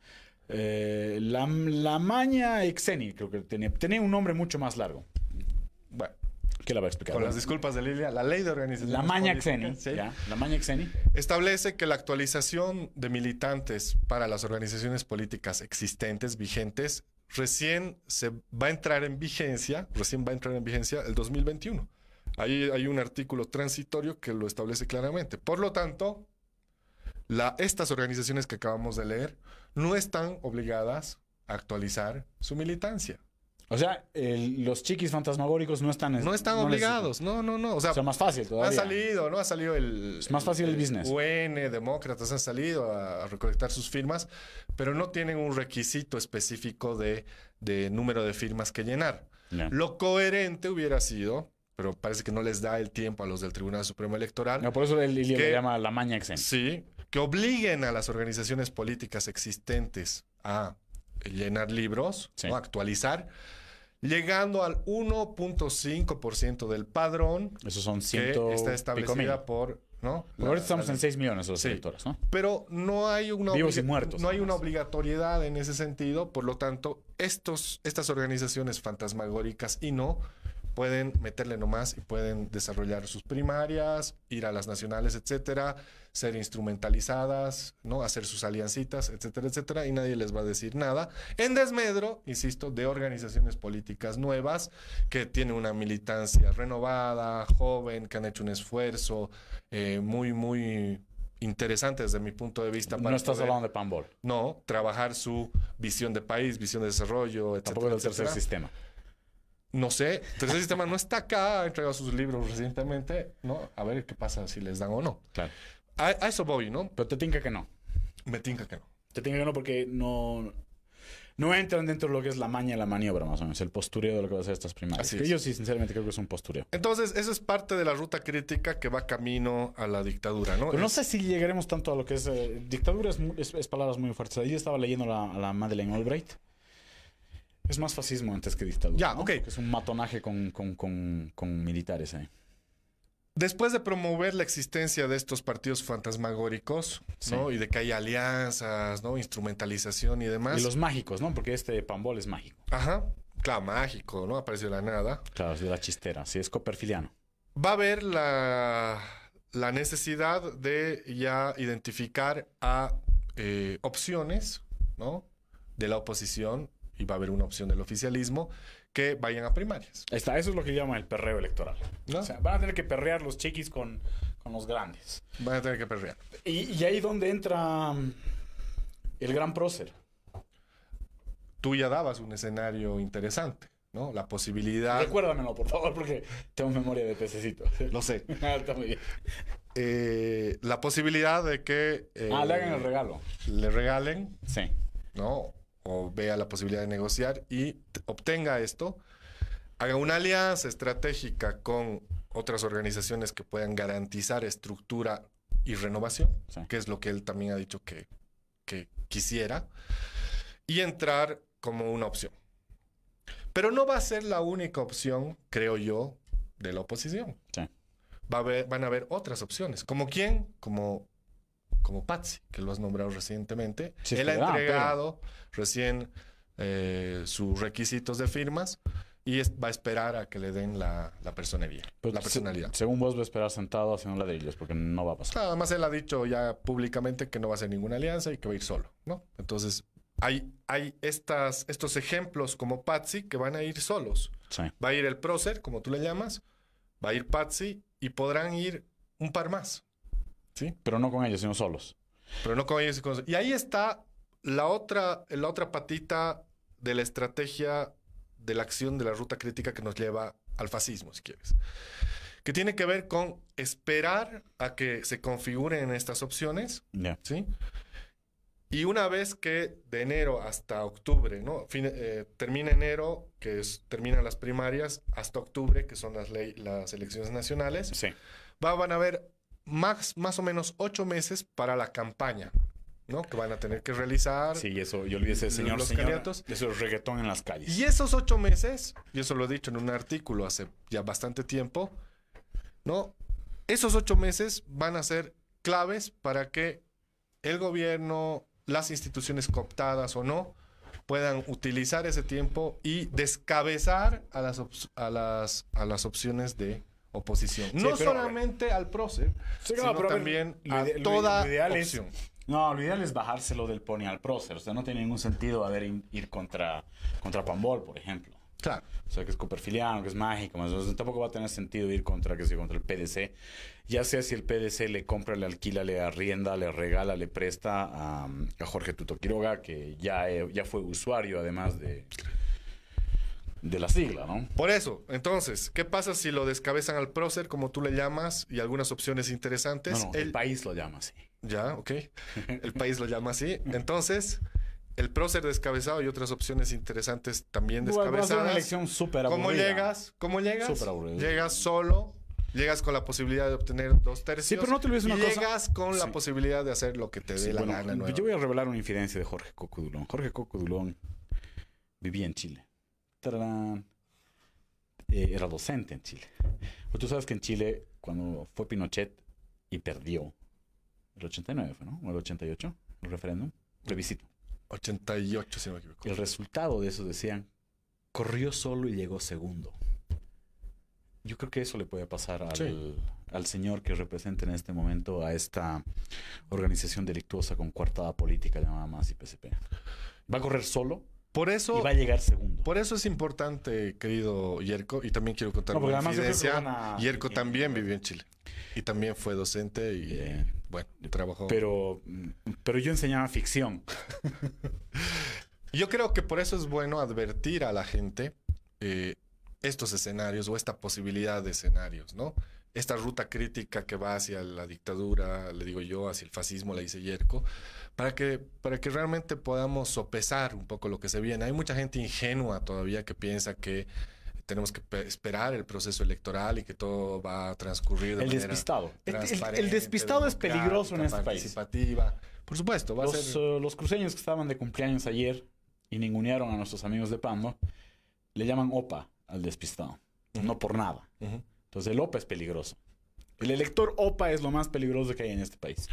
eh, la, la, maña Exeni, creo que tenía, un nombre mucho más largo. Bueno, ¿qué la va a explicar? Con las disculpas de Lilia, la ley de organización. La maña Exeni. La maña Exeni. Establece que la actualización de militantes para las organizaciones políticas existentes, vigentes, recién se va a entrar en vigencia, recién va a entrar en vigencia el 2021. Ahí hay un artículo transitorio que lo establece claramente. Por lo tanto, la, estas organizaciones que acabamos de leer no están obligadas a actualizar su militancia. O sea, los chiquis fantasmagóricos no están... No están obligados, no, no, no. O sea, más fácil todavía. Ha salido, ¿no? Ha salido el... Es más fácil el, business. UN, demócratas han salido a, recolectar sus firmas, pero no tienen un requisito específico de, número de firmas que llenar. Lo coherente hubiera sido pero parece que no les da el tiempo a los del Tribunal Supremo Electoral. No, por eso el, el le llama la maña exen. Sí, que obliguen a las organizaciones políticas existentes a llenar libros, actualizar, llegando al 1.5% del padrón. Eso son 100 que está establecida por ¿no? estamos en 6 millones de ¿no? Pero no hay una no hay una obligatoriedad en ese sentido, por lo tanto, estos, estas organizaciones fantasmagóricas y no pueden meterle nomás y pueden desarrollar sus primarias, ir a las nacionales, etcétera, ser instrumentalizadas, ¿no? Hacer sus aliancitas, etcétera, etcétera, y nadie les va a decir nada. En desmedro, insisto, de organizaciones políticas nuevas que tienen una militancia renovada, joven, que han hecho un esfuerzo eh, muy, muy interesante desde mi punto de vista. no estás hablando de Pambol. No, trabajar su visión de país, visión de desarrollo, etcétera. Tampoco del tercer sistema. No sé, el Sistema no está acá, ha entregado sus libros recientemente, ¿no? A ver qué pasa, si les dan o no. Claro. A, eso voy, ¿no? Pero te tinca que no. Me tinca que no. Te tinca que no porque no, no entran dentro de lo que es la maña, la maniobra, más o menos, el postureo de lo que va a ser estas primarias. Así que yo sí, sinceramente, creo que es un postureo. Entonces, eso es parte de la ruta crítica que va camino a la dictadura, ¿no? no sé si llegaremos tanto a lo que es. Eh, dictadura es, palabras muy fuertes. Ahí estaba leyendo la, la Madeleine Albright. Es más fascismo antes que dictadura. Ya, ok. es un matonaje con, militares ahí. Después de promover la existencia de estos partidos fantasmagóricos, ¿no? Y de que hay alianzas, ¿no? Instrumentalización y demás. Y los mágicos, ¿no? Porque este Pambol es mágico. Ajá. Claro, mágico, ¿no? Apareció de la nada. Claro, es de la chistera. Sí, es coperfiliano. Va a haber la, necesidad de ya identificar a eh, opciones, ¿no? De la oposición y va a haber una opción del oficialismo que vayan a primarias. Está, eso es lo que llama el perreo electoral. ¿No? O sea, van a tener que perrear los chiquis con, los grandes. Van a tener que perrear. Y, y ahí donde entra mm, el gran prócer. Tú ya dabas un escenario interesante. ¿no? La posibilidad. Recuérdamelo, por favor, porque tengo memoria de pececito. Lo sé. Ah, está muy bien. Eh, la posibilidad de que. Eh, ah, le hagan el regalo. Le regalen. Sí. ¿No? o vea la posibilidad de negociar y obtenga esto, haga una alianza estratégica con otras organizaciones que puedan garantizar estructura y renovación, que es lo que él también ha dicho que, quisiera, y entrar como una opción. Pero no va a ser la única opción, creo yo, de la oposición. van a haber otras opciones. ¿Como quién? Como como Patsy, que lo has nombrado recientemente. Él ha entregado recién eh, sus requisitos de firmas y va a esperar a que le den la, la la personalidad. según vos, va a esperar sentado haciendo ladrillos, porque no va a pasar. Nada más él ha dicho ya públicamente que no va a hacer ninguna alianza y que va a ir solo, ¿no? Entonces, hay, hay estas, estos ejemplos como Patsy que van a ir solos. Va a ir el prócer, como tú le llamas, va a ir Patsy y podrán ir un par más. Sí, pero no con ellos, sino solos. Pero no con ellos. Y ahí está la otra, la otra patita de la estrategia de la acción de la ruta crítica que nos lleva al fascismo, si quieres. Que tiene que ver con esperar a que se configuren estas opciones. ¿sí? Y una vez que de enero hasta octubre, ¿no? Eh, termina enero, que terminan las primarias, hasta octubre, que son las, ley, las elecciones nacionales, sí. va, van a haber más, más o menos ocho meses para la campaña. ¿no? Que van a tener que realizar. Sí, eso, yo olvidé señor, los candidatos. Eso es reggaetón en las calles. Y esos ocho meses, y eso lo he dicho en un artículo hace ya bastante tiempo, ¿no? Esos ocho meses van a ser claves para que el gobierno, las instituciones cooptadas o no, puedan utilizar ese tiempo y descabezar a las, a las, a las opciones de oposición. no solamente al prócer, sino también a, toda no, lo ideal es bajárselo del pony al prócer. O sea, no tiene ningún sentido haber ir contra, contra Pambol, por ejemplo. Claro. O sea, que es cooperfiliano, que es mágico. Más, tampoco va a tener sentido ir contra, que contra el PDC. Ya sea si el PDC le compra, le alquila, le arrienda, le regala, le presta a, Jorge Tuto Quiroga, que ya, eh, ya fue usuario además de de la sigla, ¿no? Por eso, entonces, ¿qué pasa si lo descabezan al prócer, como tú le llamas, y algunas opciones interesantes? el... país lo llama así. Ya, ok. El país lo llama así. Entonces, el prócer descabezado y otras opciones interesantes también descabezadas. Bueno, una súper ¿Cómo llegas? ¿Cómo llegas? Llegas solo, llegas con la posibilidad de obtener dos tercios. Sí, pero no te olvides una cosa. Llegas con la posibilidad de hacer lo que te dé la gana. Yo voy a revelar una infidencia de Jorge Cocodulón. Jorge Cocodulón vivía en Chile. Eh, era docente en Chile. Pues tú sabes que en Chile, cuando fue Pinochet y perdió, el 89 fue, ¿no? O el 88, el referéndum, plebiscito. 88, si no equivoco. El resultado de eso decían, corrió solo y llegó segundo. Yo creo que eso le puede pasar al, señor que representa en este momento a esta organización delictuosa con coartada política llamada MAS y PSP Va a correr solo por eso. Y va a llegar segundo. Por eso es importante, querido Yerko, y también quiero contar una confidencia. Yerko también vivió en Chile. Y también fue docente y, bueno, trabajó. Pero, pero yo enseñaba ficción. yo creo que por eso es bueno advertir a la gente eh, estos escenarios o esta posibilidad de escenarios, ¿no? Esta ruta crítica que va hacia la dictadura, le digo yo, hacia el fascismo, le dice Yerko para que, para que realmente podamos sopesar un poco lo que se viene. Hay mucha gente ingenua todavía que piensa que tenemos que esperar el proceso electoral y que todo va a transcurrir el manera despistado. el, despistado es peligroso en este participativa. Por supuesto, va los, eh, los cruceños que estaban de cumpleaños ayer y ningunearon a nuestros amigos de Pando, le llaman OPA al despistado. No por nada. Entonces el OPA es peligroso. El elector OPA es lo más peligroso que hay en este país.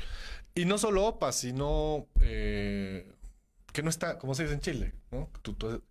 Y no solo OPA, sino eh, que no está, como se dice en Chile, ¿no?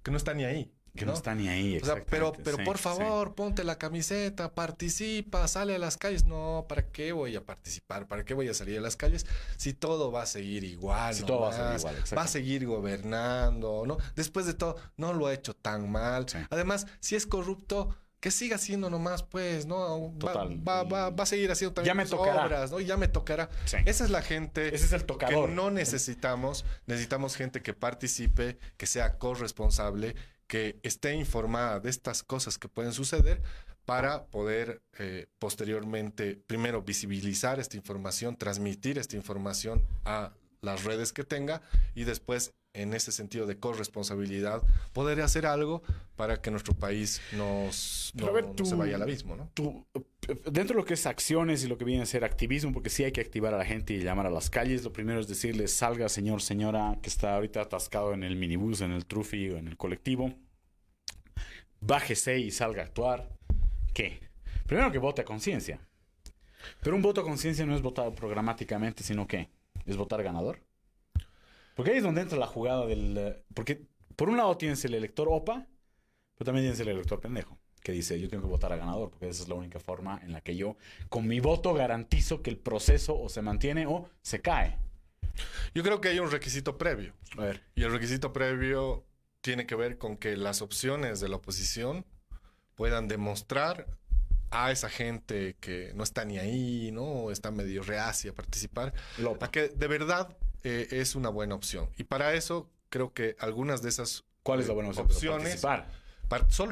que no está ni ahí. Que no, está ni ahí. O sea, pero, pero por favor, ponte la camiseta, participa, sale a las calles. No, ¿para qué voy a participar? ¿Para qué voy a salir a las calles? Si todo va a seguir igual. Si va a seguir gobernando, ¿no? Después de todo, no lo ha hecho tan mal. Además, si es corrupto, que siga siendo nomás, pues, ¿no? Va, a seguir haciendo también ya obras, ¿no? Ya me tocará. Esa es la gente que no necesitamos. Necesitamos gente que participe, que sea corresponsable, que esté informada de estas cosas que pueden suceder para poder eh, posteriormente, primero, visibilizar esta información, transmitir esta información a las redes que tenga y después en ese sentido de corresponsabilidad, poder hacer algo para que nuestro país no, se vaya al abismo. dentro de lo que es acciones y lo que viene a ser activismo, porque sí hay que activar a la gente y llamar a las calles, lo primero es decirle salga señor, señora, que está ahorita atascado en el minibús, en el trufi o en el colectivo, bájese y salga a actuar. ¿Qué? Primero que vote a conciencia. Pero un voto a conciencia no es votar programáticamente, sino que es votar ganador. Porque ahí es donde entra la jugada del... Eh, porque por un lado tienes el elector OPA, pero también tienes el elector pendejo, que dice, yo tengo que votar a ganador, porque esa es la única forma en la que yo, con mi voto, garantizo que el proceso o se mantiene o se cae. Yo creo que hay un requisito previo. A ver. Y el requisito previo tiene que ver con que las opciones de la oposición puedan demostrar a esa gente que no está ni ahí, ¿no? O está medio reacia a participar, Lopa. a que de verdad eh, es una buena opción. Y para eso creo que algunas de esas ¿Cuál es la eh, buena opción? Opciones,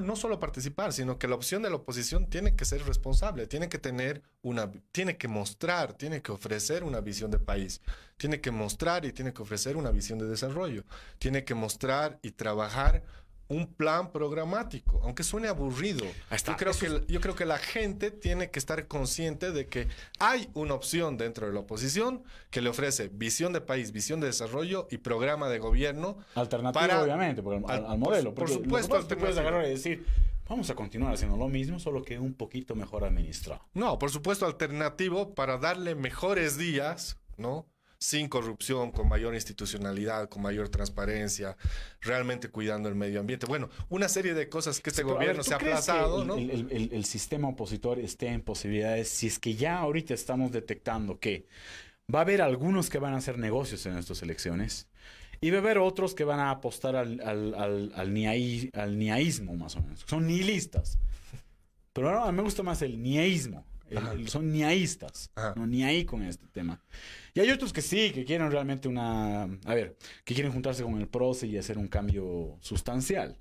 no solo participar, sino que la opción de la oposición tiene que ser responsable, tiene que tener una, tiene que mostrar, tiene que ofrecer una visión de país, tiene que mostrar y tiene que ofrecer una visión de desarrollo, tiene que mostrar y trabajar un plan programático, aunque suene aburrido. yo, creo que, yo creo que la gente tiene que estar consciente de que hay una opción dentro de la oposición que le ofrece visión de país, visión de desarrollo y programa de gobierno. Alternativa, obviamente, al, modelo. Por, por supuesto, puedes agarrar y decir, vamos a continuar haciendo lo mismo, solo que un poquito mejor administrado. No, por supuesto, alternativo para darle mejores días, ¿no? sin corrupción, con mayor institucionalidad, con mayor transparencia, realmente cuidando el medio ambiente. Bueno, una serie de cosas que este gobierno se ha aplazado. El, ¿no? el sistema opositor esté en posibilidades, si es que ya ahorita estamos detectando que va a haber algunos que van a hacer negocios en estas elecciones. Y va a haber otros que van a apostar al, al, niaísmo, más o menos. Son nihilistas. Pero mí me gusta más el niaísmo son niaístas. Ajá. No ahí con este tema. Y hay otros que sí, que quieren realmente una. A ver, que quieren juntarse con el PROCE y hacer un cambio sustancial.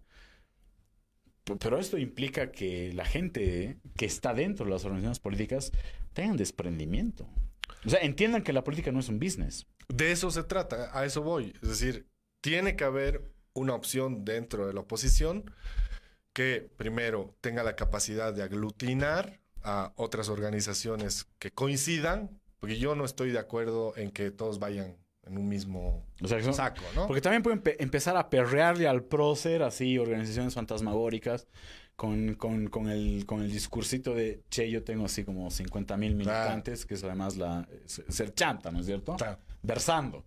Pero esto implica que la gente que está dentro de las organizaciones políticas tengan desprendimiento. O sea, entiendan que la política no es un business. De eso se trata, a eso voy. Es decir, tiene que haber una opción dentro de la oposición que primero tenga la capacidad de aglutinar a otras organizaciones que coincidan, porque yo no estoy de acuerdo en que todos vayan en un mismo saco, ¿no? Porque también pueden empezar a perrearle al prócer, así, organizaciones fantasmagóricas, con, el, con el discursito de, che, yo tengo así como 50 mil militantes, que es además la, ser chanta, ¿no es cierto? Versando,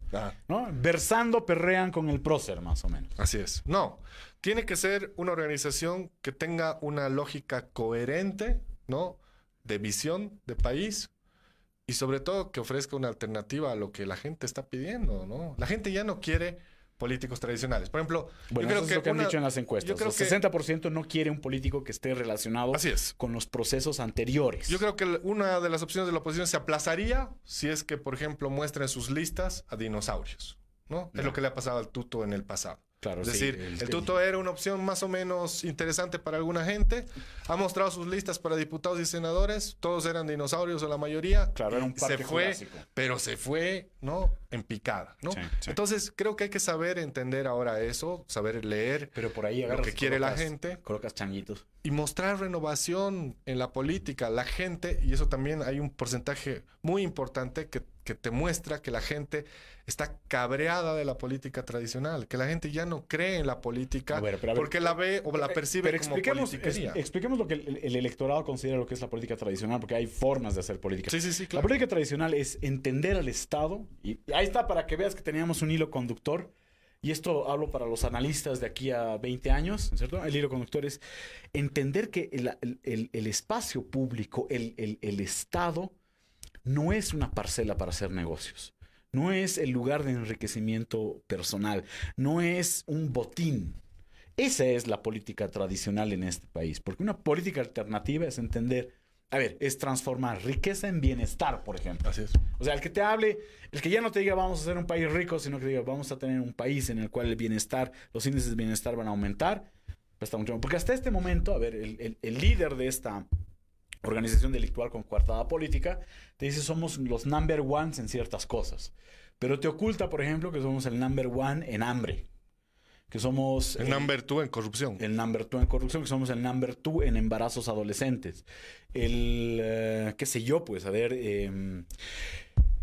¿no? Versando perrean con el prócer, más o menos. Así es. No, tiene que ser una organización que tenga una lógica coherente, ¿no? de visión de país y sobre todo que ofrezca una alternativa a lo que la gente está pidiendo, ¿no? La gente ya no quiere políticos tradicionales. Por ejemplo, bueno, yo creo eso es lo que han dicho en las encuestas. el 60% no quiere un político que esté relacionado así es. con los procesos anteriores. Yo creo que una de las opciones de la oposición se aplazaría si es que, por ejemplo, muestren sus listas a dinosaurios, no. Es lo que le ha pasado al Tuto en el pasado. Claro, es decir, el, tuto era una opción más o menos interesante para alguna gente. Ha mostrado sus listas para diputados y senadores. Todos eran dinosaurios o la mayoría. Claro, era un parque se fue, Pero se fue, ¿no? En picada, ¿no? Entonces, creo que hay que saber entender ahora eso, saber leer pero por ahí lo que quiere la gente. Colocas changuitos. Y mostrar renovación en la política. La gente, y eso también hay un porcentaje muy importante que, que te muestra que la gente está cabreada de la política tradicional, que la gente ya no cree en la política porque la ve o la eh, percibe pero como política. Expliquemos lo que el, electorado considera lo que es la política tradicional, porque hay formas de hacer política. La política tradicional es entender al Estado, y ahí está para que veas que teníamos un hilo conductor, y esto hablo para los analistas de aquí a 20 años, ¿cierto? El hilo conductor es entender que el, el espacio público, el Estado, no es una parcela para hacer negocios no es el lugar de enriquecimiento personal, no es un botín. Esa es la política tradicional en este país, porque una política alternativa es entender, a ver, es transformar riqueza en bienestar, por ejemplo. Así es. O sea, el que te hable, el que ya no te diga vamos a ser un país rico, sino que diga vamos a tener un país en el cual el bienestar, los índices de bienestar van a aumentar, pues está mucho Porque hasta este momento, a ver, el líder de esta organización delictual con coartada política, te dice somos los number ones en ciertas cosas. Pero te oculta, por ejemplo, que somos el number one en hambre. Que somos... El number two en corrupción. El number two en corrupción, que somos el number two en embarazos adolescentes. El... Eh, qué sé yo, pues, a ver... Em,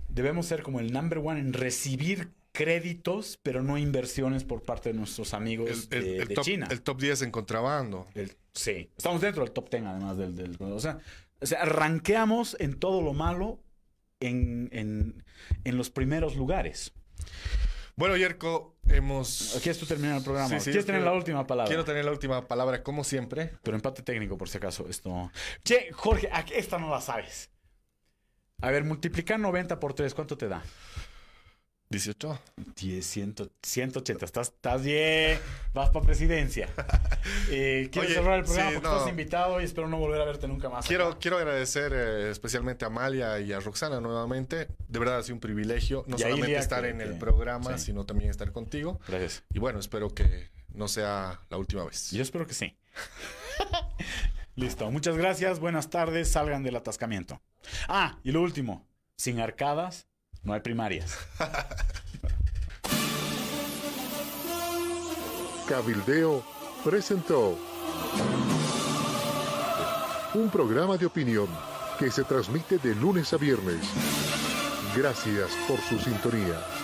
debemos ser como el number one en recibir créditos, pero no inversiones por parte de nuestros amigos de, China. El top 10 en contrabando. sí, estamos dentro del top 10 además del... o, sea, o en todo lo malo en, los primeros lugares. Bueno, Yerko, hemos... ¿Quieres tú terminar el programa? ¿Quieres tener la última palabra? Quiero tener la última palabra, como siempre. Pero empate técnico, por si acaso. Esto... Che, Jorge, ah, esta no la sabes. A ver, multiplicar 90 por 3, ¿cuánto te da? 18. 10, 180. Estás, estás bien. Vas para presidencia. Eh, quiero cerrar el programa porque estás invitado y espero no volver a verte nunca más. Quiero, quiero agradecer eh, especialmente a Amalia y a Roxana nuevamente. De verdad ha sido un privilegio no solamente estar en el programa, sino también estar contigo. Gracias. Y bueno, espero que no sea la última vez. Yo espero que sí. Listo. Muchas gracias. Buenas tardes. Salgan del atascamiento. Ah, y lo último. Sin arcadas no hay primarias. Cabildeo presentó un programa de opinión que se transmite de lunes a viernes. Gracias por su sintonía.